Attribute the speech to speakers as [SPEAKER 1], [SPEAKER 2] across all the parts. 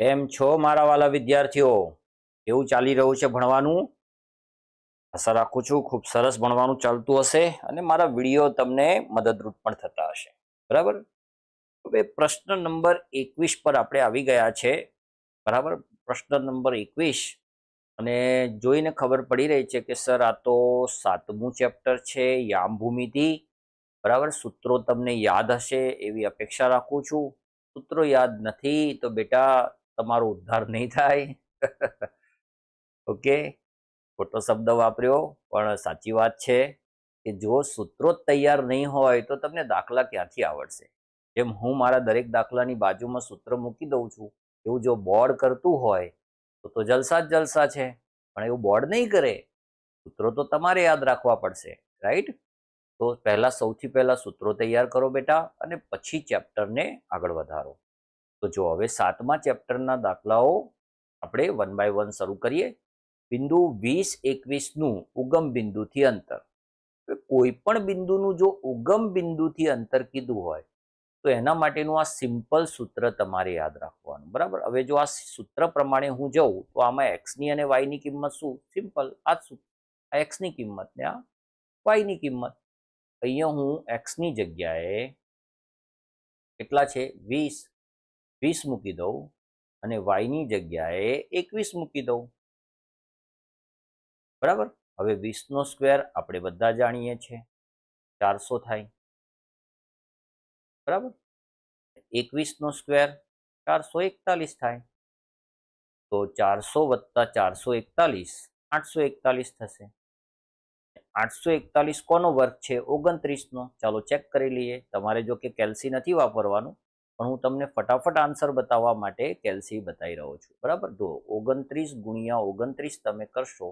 [SPEAKER 1] કેમ છો મારા વાલા વિદ્યાર્થીઓ કેવું ચાલી રહ્યું છે ભણવાનું આશા રાખું છું ખૂબ સરસ ભણવાનું ચાલતું હશે અને મારા વિડીયો તમને મદદરૂપ પણ થતા હશે બરાબર હવે પ્રશ્ન નંબર એકવીસ પર આપણે આવી ગયા છે બરાબર પ્રશ્ન નંબર એકવીસ અને જોઈને ખબર પડી રહી છે કે સર આ તો સાતમું ચેપ્ટર છે યામભૂમિથી બરાબર સૂત્રો તમને યાદ હશે એવી અપેક્ષા રાખું છું સૂત્રો યાદ નથી તો બેટા તમારો ઉદ્ધાર નહીં થાય ઓકે ખોટો શબ્દ વાપર્યો પણ સાચી વાત છે કે જો સૂત્રો તૈયાર નહીં હોય તો તમને દાખલા ક્યાંથી આવડશે જેમ હું મારા દરેક દાખલાની બાજુમાં સૂત્ર મૂકી દઉં છું એવું જો બોર્ડ કરતું હોય તો તો જલસા જ જલસા છે પણ એવું બોર્ડ નહીં કરે સૂત્રો તો તમારે યાદ રાખવા પડશે રાઈટ તો પહેલાં સૌથી પહેલાં સૂત્રો તૈયાર કરો બેટા અને પછી ચેપ્ટરને આગળ વધારો તો જો હવે સાતમા ચેપ્ટરના દાખલાઓ આપણે વન બાય વન શરૂ કરીએ બિંદુ વીસ એકવીસનું ઉગમ બિંદુથી અંતર કોઈ પણ બિંદુનું જો ઉગમ બિંદુથી અંતર કીધું હોય તો એના માટેનું આ સિમ્પલ સૂત્ર તમારે યાદ રાખવાનું બરાબર હવે જો આ સૂત્ર પ્રમાણે હું જઉં તો આમાં એક્સની અને વાયની કિંમત શું સિમ્પલ આ આ એક્સની કિંમત ને આ વાયની કિંમત અહીંયા હું એક્સની જગ્યાએ કેટલા છે વીસ વીસ મૂકી દઉં અને વાયની જગ્યાએ એકવીસ મૂકી દઉં બરાબર હવે વીસનો સ્ક્વેર આપણે બધા જાણીએ છીએ ચારસો થાય
[SPEAKER 2] બરાબર એકવીસનો સ્ક્વેર ચારસો
[SPEAKER 1] એકતાલીસ થાય તો ચારસો વત્તા ચારસો એકતાલીસ આઠસો એકતાલીસ થશે આઠસો એકતાલીસ કોનો વર્ગ છે ઓગણત્રીસનો ચાલો ચેક કરી લઈએ તમારે જો કે કેલ્સી નથી વાપરવાનું પણ હું તમને ફટાફટ આન્સર બતાવવા માટે કેલ્સી બતાવી રહ્યો છું બરાબર જો ઓગણત્રીસ ગુણ્યા ઓગણત્રીસ તમે કરશો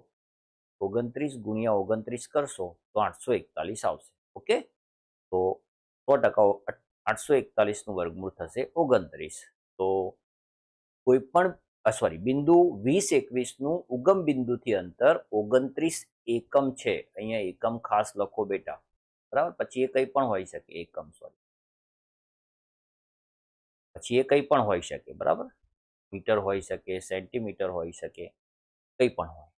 [SPEAKER 1] ઓગણત્રીસ ગુણ્યા ઓગણત્રીસ કરશો તો આઠસો એકતાલીસ આવશે ઓકે તો સો ટકા આઠસો એકતાલીસનું વર્ગમૂળ થશે ઓગણત્રીસ તો કોઈ પણ સોરી બિંદુ વીસ એકવીસનું ઉગમ બિંદુથી અંતર ઓગણત્રીસ એકમ છે અહીંયા એકમ ખાસ લખો બેટા બરાબર પછી એ કંઈ પણ હોઈ શકે એકમ સોરી પછી એ કંઈ પણ હોઈ શકે બરાબર મીટર હોઈ શકે સેન્ટીમીટર હોઈ શકે કંઈ પણ હોય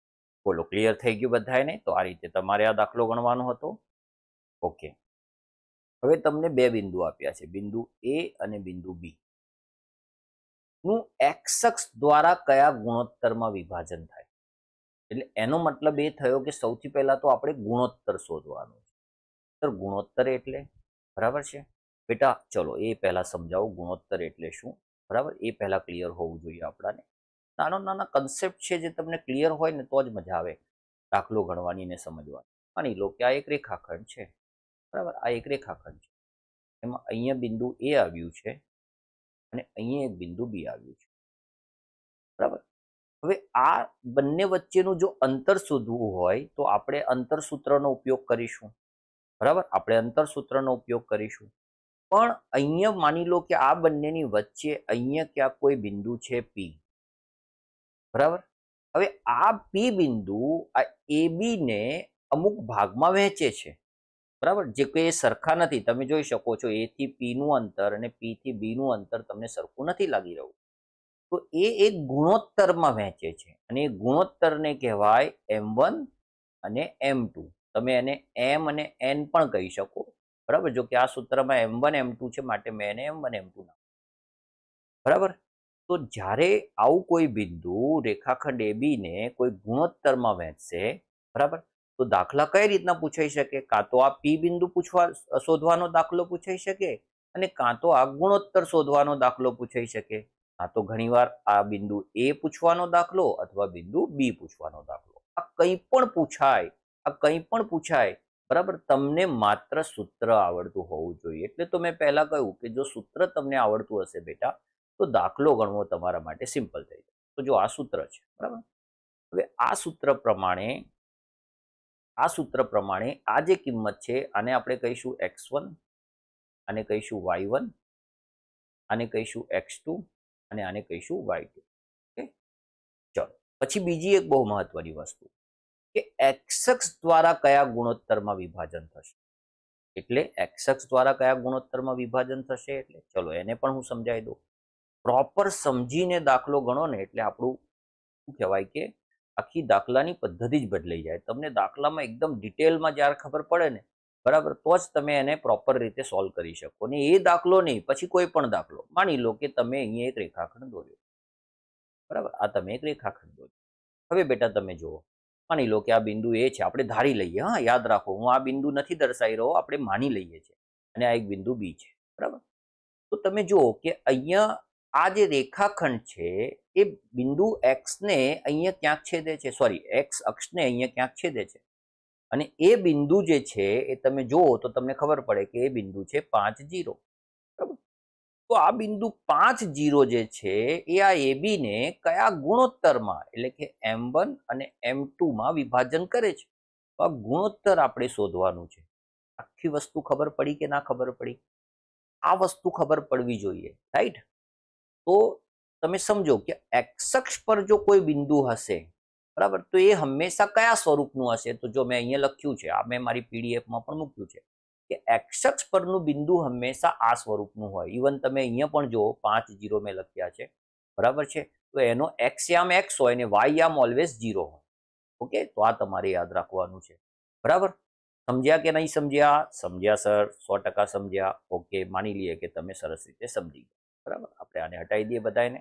[SPEAKER 1] બોલો ક્લિયર થઈ ગયું બધાને તો આ રીતે તમારે આ દાખલો ગણવાનો હતો ઓકે હવે તમને બે બિંદુ આપ્યા છે બિંદુ એ અને બિંદુ બી નું એક્સક્ષ દ્વારા કયા ગુણોત્તરમાં વિભાજન થાય એટલે એનો મતલબ એ થયો કે સૌથી પહેલા તો આપણે ગુણોત્તર શોધવાનો છે ગુણોત્તર એટલે બરાબર છે બેટા ચલો એ પહેલાં સમજાવો ગુણોત્તર એટલે શું બરાબર એ પહેલાં ક્લિયર હોવું જોઈએ આપણાને નાનો નાના કન્સેપ્ટ છે જે તમને ક્લિયર હોય ને તો જ મજા આવે દાખલો ગણવાની ને સમજવાની માની લો કે આ એક રેખાખંડ છે બરાબર આ એક રેખાખંડ છે એમાં અહીંયા બિંદુ એ આવ્યું છે અને અહીંયા એક બિંદુ બી આવ્યું છે બરાબર હવે આ બંને વચ્ચેનું જો અંતર શોધવું હોય તો આપણે અંતર સૂત્રનો ઉપયોગ કરીશું બરાબર આપણે અંતર સૂત્રનો ઉપયોગ કરીશું પણ અહીંયા માની લો કે આ બંનેની વચ્ચે અહીંયા ક્યાં કોઈ બિંદુ છે પી બરાબર હવે આ પી બિંદુ આ એ ને અમુક ભાગમાં વહેંચે છે બરાબર જે કે એ સરખા નથી તમે જોઈ શકો છો એ થી પી અંતર અને પી થી બી અંતર તમને સરખું નથી લાગી રહ્યું તો એ એક ગુણોત્તરમાં વહેંચે છે અને એ ગુણોત્તરને કહેવાય એમ અને એમ તમે એને એમ અને એન પણ કહી શકો બરાબર જો કે આ સૂત્રમાં એમ વન એમ ટુ છે માટે મેં એને એમ વન એમ ટુ બરાબર તો જ્યારે આવું કોઈ બિંદુ રેખાખંડ એબીને કોઈ ગુણોત્તરમાં વહેંચશે બરાબર તો દાખલા કઈ રીતના પૂછાઈ શકે કાં તો આ પી બિંદુ પૂછવા શોધવાનો દાખલો પૂછાઈ શકે અને કાં તો આ ગુણોત્તર શોધવાનો દાખલો પૂછાઈ શકે કાં તો ઘણીવાર આ બિંદુ એ પૂછવાનો દાખલો અથવા બિંદુ બી પૂછવાનો દાખલો આ કંઈ પણ પૂછાય આ કંઈ પણ પૂછાય બરાબર તમને માત્ર સૂત્ર આવડતું હોવું જોઈએ એટલે તો મેં પહેલાં કહ્યું કે જો સૂત્ર તમને આવડતું હશે બેટા તો દાખલો ગણવો તમારા માટે સિમ્પલ થઈ જાય તો જો આ સૂત્ર છે બરાબર હવે આ સૂત્ર પ્રમાણે આ સૂત્ર પ્રમાણે આ જે કિંમત છે આને આપણે કહીશું એક્સ વન અને કહીશું વાય વન અને કહીશું એક્સ ટુ અને આને કહીશું વાય ટુ ઓકે ચલો પછી બીજી એક બહુ મહત્વની વસ્તુ કે એક્સક્સ દ્વારા કયા ગુણોત્તરમાં વિભાજન થશે એટલે એક્સક્સ દ્વારા કયા ગુણોત્તરમાં વિભાજન થશે એટલે ચલો એને પણ હું સમજાવી દઉં પ્રોપર સમજીને દાખલો ગણો ને એટલે આપણું શું કહેવાય કે આખી દાખલાની પદ્ધતિ જ બદલાઈ જાય તમને દાખલામાં એકદમ ડિટેલમાં જ્યારે ખબર પડે ને બરાબર તો જ તમે એને પ્રોપર રીતે સોલ્વ કરી શકો ને એ દાખલો નહીં પછી કોઈ પણ દાખલો માની લો કે તમે અહીંયા એક રેખાખંડ દોર્યો બરાબર આ તમે એક રેખાખંડ દોર્યો હવે બેટા તમે જુઓ માની લો કે આ બિંદુ એ છે આપણે ધારી લઈએ હા યાદ રાખો હું આ બિંદુ નથી દર્શાવી રહ્યો આપણે માની લઈએ છીએ અને આ એક બિંદુ બી છે બરાબર તો તમે જુઓ કે અહીંયા આ જે રેખાખંડ છે એ બિંદુ એક્સને અહીંયા ક્યાંક છેદે છે સોરી એક્સ અક્ષને અહીંયા ક્યાંક છેદે છે અને એ બિંદુ જે છે એ તમે જુઓ તો તમને ખબર પડે કે એ બિંદુ છે પાંચ જીરો તો આ બિંદુ પાંચ જીરો જે છે એ આ એબીને કયા ગુણોત્તરમાં એટલે કે એમ અને એમ માં વિભાજન કરે છે તો આ ગુણોત્તર આપણે શોધવાનું છે આખી વસ્તુ ખબર પડી કે ના ખબર પડી આ વસ્તુ ખબર પડવી જોઈએ રાઈટ તો તમે સમજો કે એક્સક્ષ પર જો કોઈ બિંદુ હશે બરાબર તો એ હંમેશા કયા સ્વરૂપનું હશે તો જો મેં અહીંયા લખ્યું છે આ મેં મારી પીડીએફમાં પણ મૂક્યું છે કે એક્સ પરનું બિંદુ હંમેશા આ સ્વરૂપનું હોય ઇવન તમે અહીંયા પણ જુઓ પાંચ જીરો મેં લખ્યા છે બરાબર છે તો એનો એક્સ યામ એક્સ હોય અને વાય ઓલવેઝ ઝીરો હોય ઓકે તો આ તમારે યાદ રાખવાનું છે બરાબર સમજ્યા કે નહીં સમજ્યા સમજ્યા સર સો ટકા સમજ્યા ઓકે માની લઈએ કે તમે સરસ રીતે સમજી ગયા બરાબર આપણે આને હટાવી દઈએ બધાને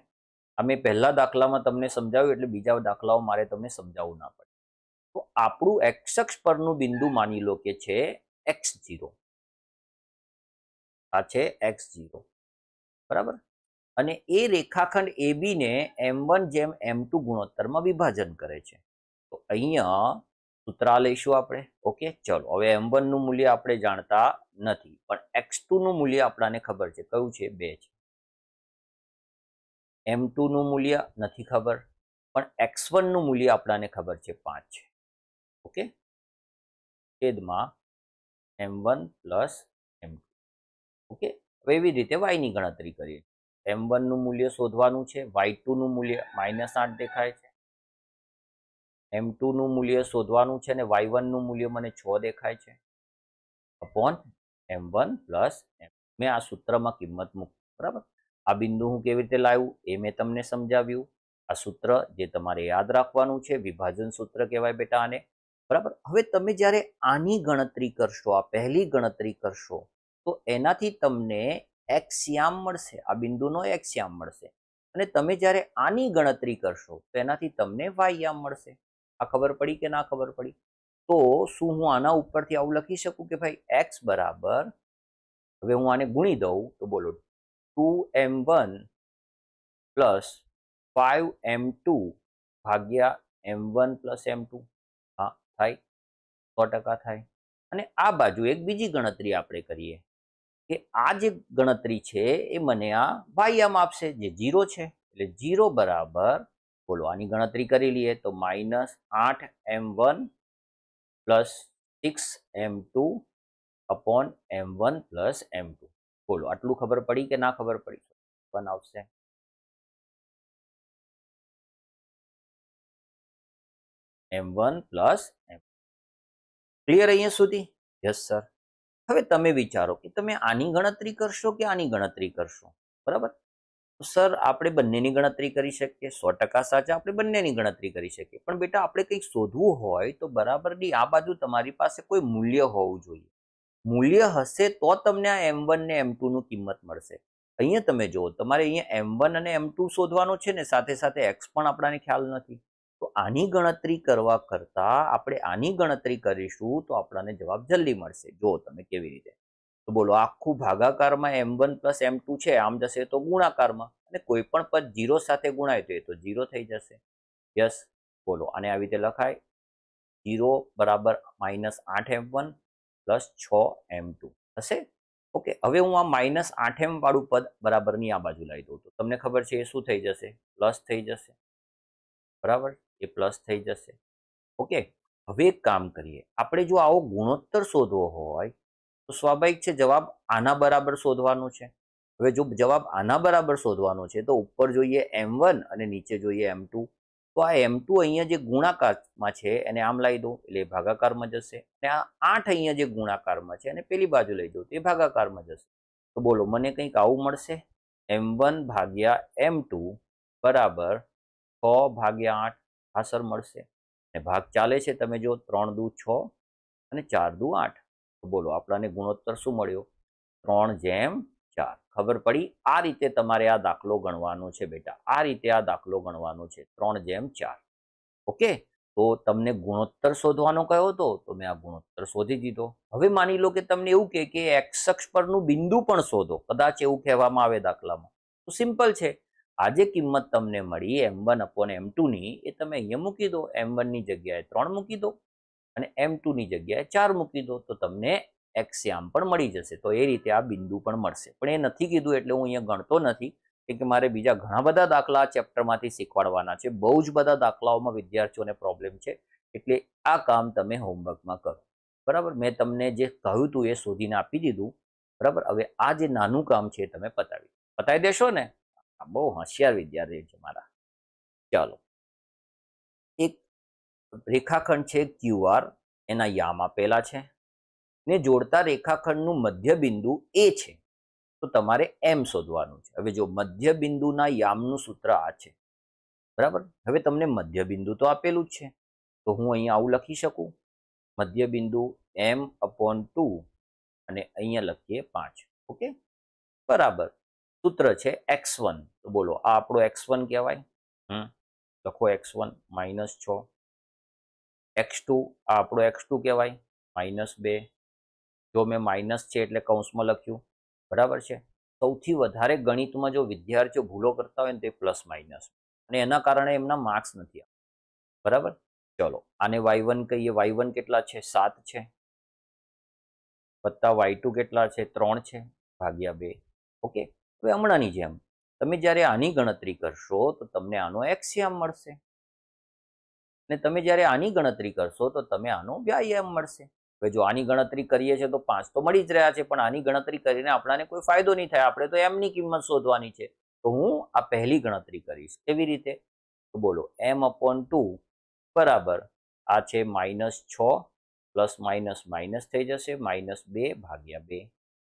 [SPEAKER 1] અમે પહેલા દાખલામાં તમને સમજાવ્યું એટલે બીજા દાખલાઓ મારે તમને સમજાવવું ના પડે તો આપણું એક્સ પરનું બિંદુ માની લો કે છે એક્સ જીરો આ છે એક્સ ઝીરો બરાબર અને એ રેખાખંડ એ બીને એમ વન જેમ એમ ટુ ગુણોત્તરમાં વિભાજન કરે છે તો અહીંયા સૂત્રા લઈશું આપણે ઓકે ચલો હવે એમ વનનું મૂલ્ય આપણે જાણતા નથી પણ એક્સ ટુનું મૂલ્ય આપણાને ખબર છે કયું છે બે છે એમ ટુનું મૂલ્ય નથી ખબર પણ એક્સ વનનું મૂલ્ય આપણાને ખબર છે પાંચ છે ઓકે છેદમાં એમ વન પ્લસ ઓકે હવે એવી રીતે વાયની ગણતરી કરીએ એમ વનનું મૂલ્ય શોધવાનું છે વાય ટુનું મૂલ્ય માઇનસ આઠ દેખાય છે એમ ટુનું મૂલ્ય શોધવાનું છે અને વાય વનનું મૂલ્ય મને છ દેખાય છે અપોન એમ વન પ્લસ એમ મેં આ સૂત્રમાં કિંમત મૂકી બરાબર આ બિંદુ હું કેવી રીતે લાવ્યું એ મેં તમને સમજાવ્યું આ સૂત્ર જે તમારે યાદ રાખવાનું છે વિભાજન સૂત્ર કહેવાય બેટા આને બરાબર હવે તમે જ્યારે આની ગણતરી કરશો આ પહેલી ગણતરી કરશો તો એનાથી તમને એક્સિયામ મળશે આ બિંદુનો એક્સિયામ મળશે અને તમે જ્યારે આની ગણતરી કરશો તો એનાથી તમને વાયામ મળશે આ ખબર પડી કે ના ખબર પડી તો શું હું આના ઉપરથી આવું લખી શકું કે ભાઈ એક્સ બરાબર હવે હું આને ગુણી દઉં તો બોલો two M one plus five M two ભાગ્યા એમ વન પ્લસ એમ ટુ હા થાય સો ટકા થાય અને આ બાજુ એક બીજી ગણતરી આપણે કરીએ કે આ જે ગણતરી છે એ મને આ વાયામ આપશે જે 0 છે એટલે 0 બરાબર બોલો આની ગણતરી કરી લઈએ તો -8m1 + 6m2 / m1 + m2 બોલો આટલું ખબર પડી કે ના ખબર પડી બન આવશે m1 + m ક્લિયર અહી સુધી યસ સર હવે તમે વિચારો કે તમે આની ગણતરી કરશો કે આની ગણતરી કરશો બરાબર સર આપણે બંનેની ગણતરી કરી શકીએ સો ટકા સાચા આપણે બંનેની ગણતરી કરી શકીએ પણ બેટા આપણે કંઈક શોધવું હોય તો બરાબરની આ બાજુ તમારી પાસે કોઈ મૂલ્ય હોવું જોઈએ મૂલ્ય હશે તો તમને આ એમ વન ને એમ નું કિંમત મળશે અહીંયા તમે જુઓ તમારે અહીંયા એમ વન અને એમ શોધવાનું છે ને સાથે સાથે એક્સ પણ આપણાને ખ્યાલ નથી આની ગણતરી કરવા કરતાં આપણે આની ગણતરી કરીશું તો આપણાને જવાબ જલ્દી મળશે જો તમે કેવી રીતે તો બોલો આખું ભાગાકારમાં એમ વન પ્લસ એમ ટુ છે આમ જશે તો ગુણાકારમાં અને કોઈ પણ પદ જીરો સાથે ગુણાય તો એ તો જીરો થઈ જશે યસ બોલો આને આવી રીતે લખાય જીરો બરાબર માઇનસ આઠ એમ વન પ્લસ છ એમ ટુ હશે ઓકે હવે હું આ માઇનસ આઠ એમ વાળું પદ બરાબરની આ બાજુ લાવી દઉં તો તમને ખબર છે એ શું થઈ જશે પ્લસ થઈ જશે બરાબર એ પ્લસ થઈ જશે ઓકે હવે એક કામ કરીએ આપણે જો આવો ગુણોત્તર શોધવો હોય તો સ્વાભાવિક છે જવાબ આના બરાબર શોધવાનો છે હવે જો જવાબ આના બરાબર શોધવાનો છે તો ઉપર જોઈએ એમ અને નીચે જોઈએ એમ તો આ એમ અહીંયા જે ગુણાકારમાં છે એને આમ લઈ દો એટલે ભાગાકારમાં જશે અને આ આઠ અહીંયા જે ગુણાકારમાં છે અને પેલી બાજુ લઈ દો તે ભાગાકારમાં જશે તો બોલો મને કંઈક આવું મળશે એમ વન ભાગ્યા એમ ટુ બરાબર છ ભાગ્યા આઠ અસર મળશે અને ભાગ ચાલે છે તમે જો ત્રણ દુ છ અને ચાર દુ આઠ તો બોલો આપણને ગુણોત્તર શું મળ્યો ત્રણ જેમ ચાર ખબર પડી આ રીતે તમારે આ દાખલો ગણવાનો છે બેટા આ રીતે આ દાખલો ગણવાનો છે ત્રણ જેમ ચાર ઓકે તો તમને ગુણોત્તર શોધવાનો કયો હતો તો મેં આ ગુણોત્તર શોધી દીધો હવે માની લો કે તમને એવું કહે કે એક્સ પરનું બિંદુ પણ શોધો કદાચ એવું કહેવામાં આવે દાખલામાં તો સિમ્પલ છે આજે કિંમત તમને મળી એમ વન અપોન એમ ટુની એ તમે અહીંયા મૂકી દો એમ વનની જગ્યાએ ત્રણ મૂકી દો અને એમ ટુની જગ્યાએ ચાર મૂકી દો તો તમને એક્સ્યામ પણ મળી જશે તો એ રીતે આ બિંદુ પણ મળશે પણ એ નથી કીધું એટલે હું અહીંયા ગણતો નથી કે મારે બીજા ઘણા બધા દાખલા ચેપ્ટરમાંથી શીખવાડવાના છે બહુ જ બધા દાખલાઓમાં વિદ્યાર્થીઓને પ્રોબ્લેમ છે એટલે આ કામ તમે હોમવર્કમાં કરો બરાબર મેં તમને જે કહ્યું હતું એ શોધીને આપી દીધું બરાબર હવે આ જે નાનું કામ છે તમે પતાવી પતાવી દેશો ને આ બહુ હોશિયાર વિદ્યાર્થી છે મારા ચાલો એક રેખાખંડ છે ક્યુઆર એના યામ આપેલા છે ને જોડતા રેખાખંડનું મધ્ય બિંદુ એ છે તો તમારે એમ શોધવાનું છે હવે જો મધ્ય બિંદુના યામનું સૂત્ર આ છે બરાબર હવે તમને મધ્ય બિંદુ તો આપેલું જ છે તો હું અહીંયા આવું લખી શકું મધ્ય બિંદુ એમ અપોન ટુ અને અહીંયા લખીએ પાંચ ઓકે બરાબર સૂત્ર છે એક્સ વન તો બોલો આ આપણો એક્સ વન કહેવાય હમ લખો એક્સ વન માઇનસ છ એક્સ ટુ આ આપણો એક્સ ટુ કહેવાય માઇનસ બે જો મેં માઇનસ છે એટલે કૌંસમાં લખ્યું બરાબર છે સૌથી વધારે ગણિતમાં જો વિદ્યાર્થીઓ ભૂલો કરતા હોય ને તે પ્લસ માઇનસ અને એના કારણે એમના માર્ક્સ નથી બરાબર ચલો આને વાય વન કહીએ વાય વન કેટલા છે સાત છે વત્તા વાય ટુ કેટલા છે ત્રણ છે ભાગ્યા બે ઓકે તો હમણાંની જેમ તમે જ્યારે આની ગણતરી કરશો તો તમને આનો એક્સિયમ મળશે ને તમે જ્યારે આની ગણતરી કરશો તો તમે આનો વ્યાયામ મળશે હવે જો આની ગણતરી કરીએ છીએ તો પાંચ તો મળી જ રહ્યા છે પણ આની ગણતરી કરીને આપણાને કોઈ ફાયદો નહીં થાય આપણે તો એમની કિંમત શોધવાની છે તો હું આ પહેલી ગણતરી કરીશ કેવી રીતે તો બોલો એમ અપોન ટુ બરાબર આ છે માઇનસ છ પ્લસ માઇનસ માઇનસ થઈ જશે માઇનસ બે ભાગ્યા બે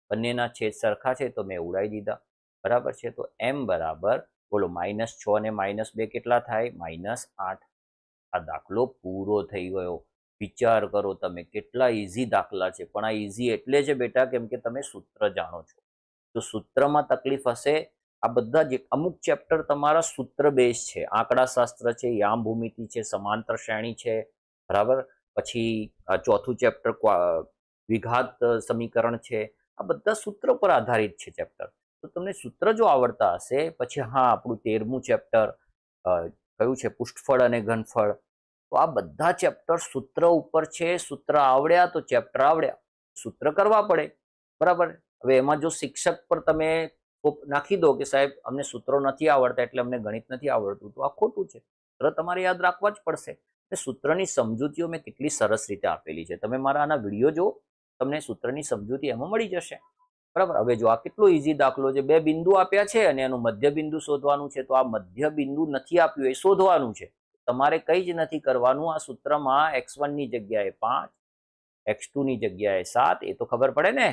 [SPEAKER 1] બંનેના છેદ સરખા છે તો મેં ઉડાવી દીધા બરાબર છે તો એમ બરાબર બોલો માઇનસ છ અને માઇનસ બે કેટલા થાય માઇનસ આઠ આ દાખલો પૂરો થઈ ગયો વિચાર કરો તમે કેટલા ઇઝી દાખલા છે પણ આ ઇઝી એટલે છે બેટા કેમ કે તમે સૂત્ર જાણો છો તો સૂત્રમાં તકલીફ હશે આ બધા જે અમુક ચેપ્ટર તમારા સૂત્ર બેઝ છે આંકડાશાસ્ત્ર છે યામ ભૂમિતિ છે સમાંતર શ્રેણી છે બરાબર પછી ચોથું ચેપ્ટર વિઘાત સમીકરણ છે આ બધા સૂત્ર પર આધારિત છે ચેપ્ટર તો તમને સૂત્ર જો આવડતા હશે પછી હા આપણું તેરમું ચેપ્ટર કયું છે પુષ્ઠફળ અને ઘનફળ તો આ બધા ચેપ્ટર સૂત્ર ઉપર છે સૂત્ર આવડ્યા તો ચેપ્ટર આવડ્યા સૂત્ર કરવા પડે બરાબર હવે એમાં જો શિક્ષક પર તમે નાખી દો કે સાહેબ અમને સૂત્રો નથી આવડતા એટલે અમને ગણિત નથી આવડતું તો આ ખોટું છે સૂત્ર તમારે યાદ રાખવા જ પડશે અને સૂત્રની સમજૂતીઓ મેં કેટલી સરસ રીતે આપેલી છે તમે મારા આના વિડીયો જુઓ તમને સૂત્રની સમજૂતી એમાં મળી જશે બરાબર હવે જો આ કેટલો ઇઝી દાખલો છે બે બિંદુ આપ્યા છે અને એનું મધ્ય બિંદુ શોધવાનું છે તો આ મધ્ય બિંદુ નથી આપ્યું એ શોધવાનું છે તમારે કંઈ જ નથી કરવાનું આ સૂત્રમાં એક્સ ની જગ્યાએ પાંચ એક્સ ની જગ્યાએ સાત એ તો ખબર પડે ને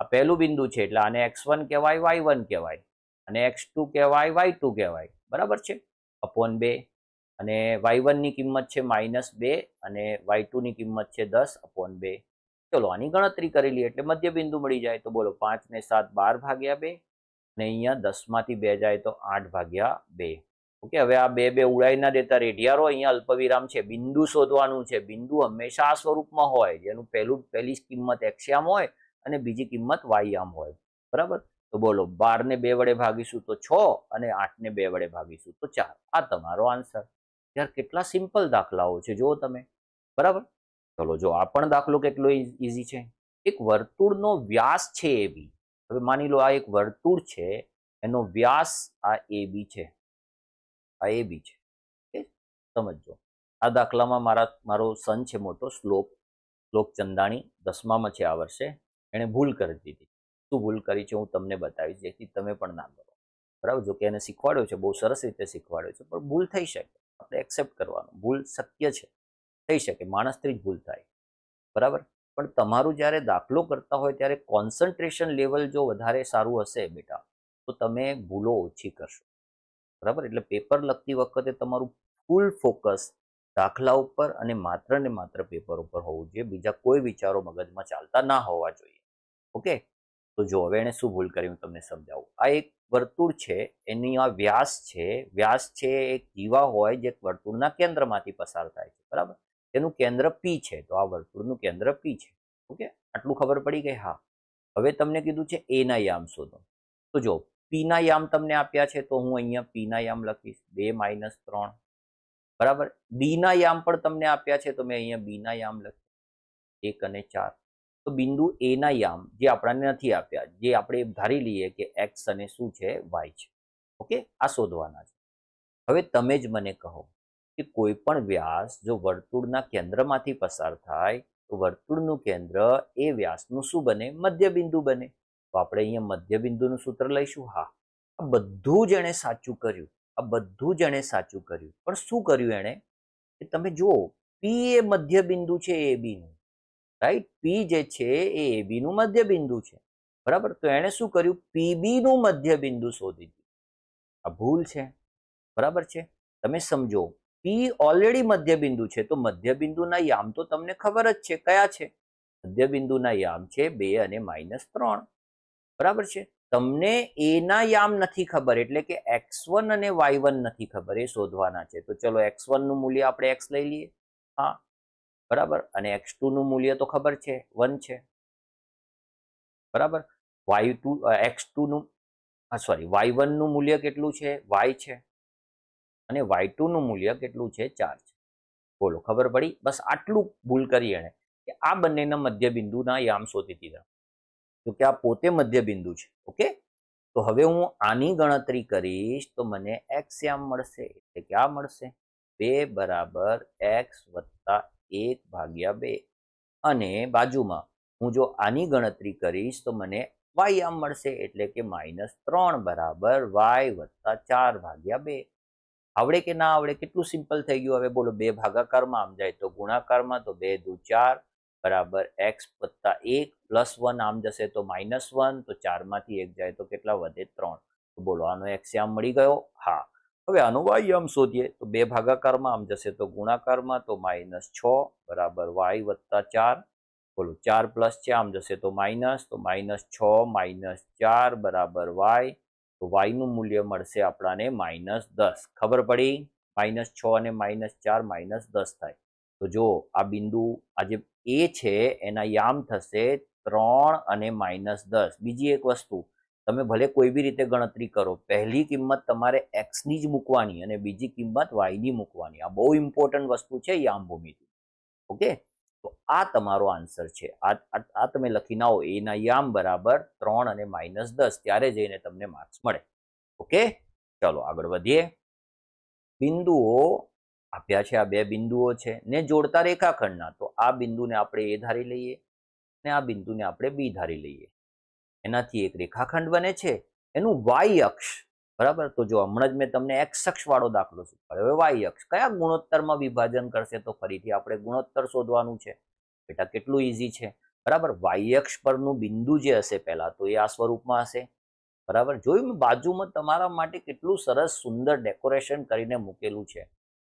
[SPEAKER 1] આ પહેલું બિંદુ છે એટલે આને એક્સ વન કહેવાય વાય વન કહેવાય અને એક્સ ટુ કહેવાય વાય ટુ કહેવાય બરાબર છે અપોન બે અને વાય વનની કિંમત છે માઇનસ બે અને વાય ટુની કિંમત છે દસ અપોન બે ચલો આની ગણતરી કરેલી એટલે મધ્ય બિંદુ મળી જાય તો બોલો પાંચને સાત બાર ભાગ્યા બે ને અહીંયા દસમાંથી બે જાય તો આઠ ભાગ્યા બે ઓકે હવે આ બે બે ઉડાઈ ના દેતા રેઢિયારો અહીંયા અલ્પવિરામ છે બિંદુ શોધવાનું છે બિંદુ હંમેશા આ સ્વરૂપમાં હોય જેનું પહેલું પહેલી કિંમત એક્સ્યામ હોય અને બીજી કિંમત વાયામ હોય બરાબર તો બોલો બાર ને બે વડે ભાગીશું તો છ અને આઠ ને બે વડે ભાગીશું તો ચાર આ તમારો આન્સર યાર કેટલા સિમ્પલ દાખલાઓ છે જુઓ તમે બરાબર ચલો જો આ પણ દાખલો કેટલો ઇઝી છે એક વર્તુળનો વ્યાસ છે એ બી હવે માની લો આ એક વર્તુળ છે એનો વ્યાસ આ એ બી છે આ એ બી છે ઓકે સમજો આ દાખલામાં મારા મારો સન છે મોટો શ્લોક શ્લોક ચંદાણી દસમામાં છે આ વર્ષે એણે ભૂલ કરી દીધી શું ભૂલ કરી છે હું તમને બતાવીશ જેથી તમે પણ ના કરો બરાબર જો કે એને શીખવાડ્યો છે બહુ સરસ રીતે શીખવાડ્યો છે પણ ભૂલ થઈ શકે આપણે એક્સેપ્ટ કરવાનું ભૂલ શક્ય છે થઈ શકે માણસથી જ ભૂલ થાય બરાબર પણ તમારું જ્યારે દાખલો કરતા હોય ત્યારે કોન્સન્ટ્રેશન લેવલ જો વધારે સારું હશે બેટા તો તમે ભૂલો ઓછી કરશો બરાબર એટલે પેપર લખતી વખતે તમારું ફૂલ ફોકસ દાખલા ઉપર અને માત્ર ને માત્ર પેપર ઉપર હોવું જોઈએ બીજા કોઈ વિચારો મગજમાં ચાલતા ના હોવા જોઈએ ઓકે તો જો હવે એણે શું ભૂલ કરી હું તમને સમજાવું આ એક વર્તુળ છે એની આ વ્યાસ છે વ્યાસ છે એક જીવા હોય જે વર્તુળના કેન્દ્રમાંથી પસાર થાય છે બરાબર તેનું કેન્દ્ર પી છે તો આ વર્તુળનું કેન્દ્ર પી છે ઓકે આટલું ખબર પડી ગઈ હા હવે તમને કીધું છે એના યામ શોધો તો જો પીના યામ તમને આપ્યા છે તો હું અહીંયા પીના યામ લખીશ બે માઇનસ ત્રણ બરાબર બીના યામ પણ તમને આપ્યા છે તો મેં અહીંયા બીના યામ લખીશ એક અને ચાર તો બિંદુ એના યામ જે આપણાને નથી આપ્યા જે આપણે ધારી લઈએ કે એક્સ અને શું છે વાય છે ઓકે આ શોધવાના છે હવે તમે જ મને કહો કે કોઈ પણ વ્યાસ જો વર્તુળના કેન્દ્રમાંથી પસાર થાય તો વર્તુળનું કેન્દ્ર એ વ્યાસનું શું બને મધ્યબિંદુ બને તો આપણે અહીંયા મધ્યબિંદુનું સૂત્ર લઈશું હા આ બધું જ એણે સાચું કર્યું આ બધું જ એણે સાચું કર્યું પણ શું કર્યું એણે કે તમે જુઓ પી એ મધ્યબિંદુ છે એ બીનું રાઈટ પી જે છે એ એ બીનું મધ્યબિંદુ છે બરાબર તો એણે શું કર્યું પીબીનું મધ્યબિંદુ શોધી દીધું આ ભૂલ છે બરાબર છે તમે સમજો પી ઓલરેડી મધ્યબિંદુ છે તો મધ્યબિંદુના યામ તો તમને ખબર જ છે કયા છે મધ્યબિંદુના યામ છે બે અને માઇનસ ત્રણ બરાબર છે તમને એના યામ નથી ખબર એટલે કે એક્સ વન અને વાય વન નથી ખબર એ શોધવાના છે તો ચલો એક્સ વનનું મૂલ્ય આપણે એક્સ લઈ લઈએ હા બરાબર અને એક્સ ટુનું મૂલ્ય તો ખબર છે વન છે બરાબર વાય ટુ એક્સ ટુનું સોરી વાય વનનું મૂલ્ય કેટલું છે વાય છે અને વાય ટુનું મૂલ્ય કેટલું છે ચાર છે બોલો ખબર પડી બસ આટલું ભૂલ કરી એણે કે આ બંનેના મધ્યબિંદુના યામ શોધી દીધા તો કે આ પોતે મધ્યબિંદુ છે ઓકે તો હવે હું આની ગણતરી કરીશ તો મને એક્સ યામ મળશે એટલે કે આ મળશે બે બરાબર એક્સ વત્તા એક ભાગ્યા બે અને બાજુમાં હું જો આની ગણતરી કરીશ તો મને વાય આમ મળશે એટલે કે માઇનસ ત્રણ બરાબર વાય વત્તા ચાર ભાગ્યા બે આવડે કે ના આવડે કેટલું સિમ્પલ થઈ ગયું હવે બોલો બે ભાગાકારમાં આમ જાય તો ગુણાકારમાં તો બે દુ ચાર બરાબર એક્સ વત્તા એક પ્લસ વન આમ જશે તો માઇનસ વન તો ચારમાંથી એક જાય તો કેટલા વધે ત્રણ તો બોલો આનો એક્સિયામ મળી ગયો હા હવે આનું વાયમ શોધીએ તો બે ભાગાકારમાં આમ જશે તો ગુણાકારમાં તો માઇનસ છ બરાબર વાય વત્તા ચાર બોલો ચાર પ્લસ છે આમ જશે તો માઇનસ તો માઇનસ છ માઇનસ ચાર બરાબર વાય તો વાયનું મૂલ્ય મળશે આપણાને માઇનસ દસ ખબર પડી માઇનસ છ અને માઇનસ ચાર માઇનસ દસ થાય તો જો આ બિંદુ આ જે એ છે એના યામ થશે ત્રણ અને માઇનસ દસ બીજી એક વસ્તુ તમે ભલે કોઈ બી રીતે ગણતરી કરો પહેલી કિંમત તમારે એક્સની જ મૂકવાની અને બીજી કિંમત વાયની મૂકવાની આ બહુ ઇમ્પોર્ટન્ટ વસ્તુ છે યામ ભૂમિતિ ઓકે તો આ તમારો આન્સર છે આ આ તમે લખી નાઓ એના યામ બરાબર ત્રણ અને માઇનસ દસ ત્યારે જઈને તમને માર્ક્સ મળે ઓકે ચલો આગળ વધીએ બિંદુઓ આપ્યા છે આ બે બિંદુઓ છે ને જોડતા રેખાખંડના તો આ બિંદુને આપણે એ ધારી લઈએ ને આ બિંદુને આપણે બી ધારી લઈએ એનાથી એક રેખાખંડ બને છે એનું વાય અક્ષ બરાબર તો જો હમણાં જ મેં તમને એક્સ વાળો દાખલો શીખવાડ્યો હવે વાય અક્ષ કયા ગુણોત્તરમાં વિભાજન કરશે તો ફરીથી આપણે ગુણોત્તર શોધવાનું છે બેટા કેટલું ઈઝી છે બરાબર વાય અક્ષ પરનું બિંદુ જે હશે પહેલાં તો એ આ સ્વરૂપમાં હશે બરાબર જોયું બાજુમાં તમારા માટે કેટલું સરસ સુંદર ડેકોરેશન કરીને મૂકેલું છે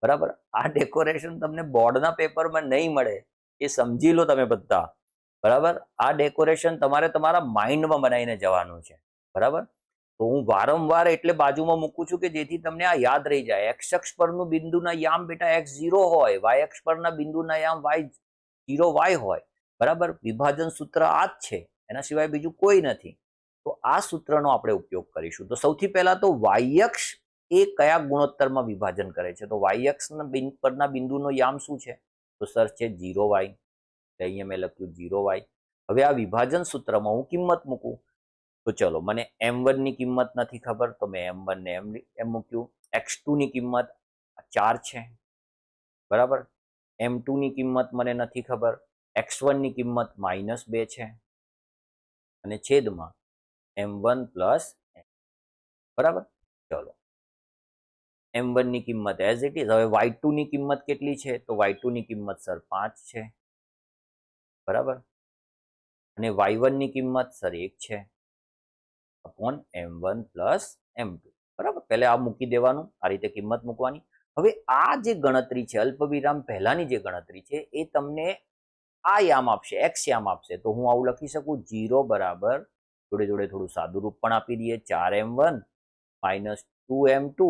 [SPEAKER 1] બરાબર આ ડેકોરેશન તમને બોર્ડના પેપરમાં નહીં મળે એ સમજી લો તમે બધા બરાબર આ ડેકોરેશન તમારે તમારા માઇન્ડમાં બનાવીને જવાનું છે બરાબર તો હું વારંવાર એટલે બાજુમાં મૂકું છું કે જેથી તમને આ યાદ રહી જાય એક્સ અક્ષ પરનું બિંદુના યામ બેટા એક્સ ઝીરો હોય વાય અક્ષ પરના બિંદુના યામ વાય ઝીરો વાય હોય બરાબર વિભાજન સૂત્ર આ જ છે એના સિવાય બીજું કોઈ નથી તો આ સૂત્રનો આપણે ઉપયોગ કરીશું તો સૌથી પહેલા તો વાય અક્ષ એ કયા ગુણોત્તરમાં વિભાજન કરે છે તો વાય અક્ષના બિંદ પરના બિંદુનો યામ શું છે તો સર છે ઝીરો વાય અહીંયા મેં લખ્યું ઝીરો વાય હવે આ વિભાજન સૂત્રમાં હું કિંમત મૂકું તો ચલો મને એમ વનની કિંમત નથી ખબર તો મેં એમ વનને એમ એમ મૂક્યું એક્સ ટુની કિંમત ચાર છે બરાબર એમ ટુની કિંમત મને નથી ખબર એક્સ વનની કિંમત માઇનસ બે છે અને છેદમાં એમ વન પ્લસ બરાબર ચલો એમ વનની કિંમત એઝ ઇટ ઇઝ હવે વાય ટુની કિંમત કેટલી છે તો વાય ટુની કિંમત સર પાંચ છે બરાબર અને વાય વનની કિંમત સર એક છે અપોન એમ વન પ્લસ એમ ટુ બરાબર પહેલે આ મૂકી દેવાનું આ રીતે કિંમત મૂકવાની હવે આ જે ગણતરી છે અલ્પ વિરામ પહેલાની જે ગણતરી છે એ તમને આ યામ આપશે એક્સ યામ આપશે તો હું આવું લખી શકું જીરો બરાબર જોડે જોડે થોડું સાદું રૂપ પણ આપી દઈએ ચાર M one minus two M two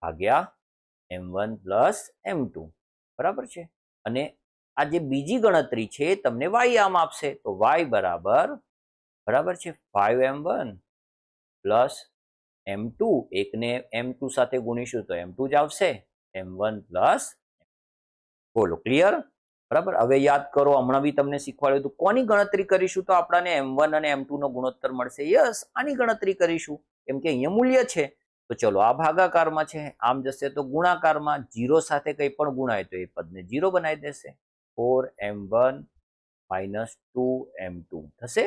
[SPEAKER 1] ભાગ્યા એમ વન પ્લસ એમ ટુ બરાબર છે અને આ જે બીજી ગણતરી છે તમને વાય આમ આપશે તો વાય બરાબર બરાબર છે ફાઇવ એમ વન પ્લસ એમ ટુ એકને એમ ટુ સાથે ગુણીશું તો એમ ટુ જ આવશે એમ વન પ્લસ બોલો ક્લિયર બરાબર હવે યાદ કરો હમણાં બી તમને શીખવાડ્યું હતું કોની ગણતરી કરીશું તો આપણને એમ વન અને એમ નો ગુણોત્તર મળશે યસ આની ગણતરી કરીશું કેમ કે અહીંયા મૂલ્ય છે તો ચલો આ ભાગાકારમાં છે આમ જશે તો ગુણાકારમાં જીરો સાથે કંઈ પણ ગુણાય તો એ પદને જીરો બનાવી દેશે four M one minus two M two થશે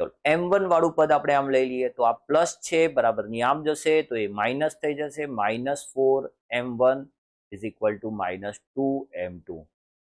[SPEAKER 1] ચલો એમ વન વાળું પદ આપણે આમ લઈ લઈએ તો આ પ્લસ છે બરાબર ની આમ જશે તો એ માઇનસ થઈ જશે minus four M one is equal to minus two M two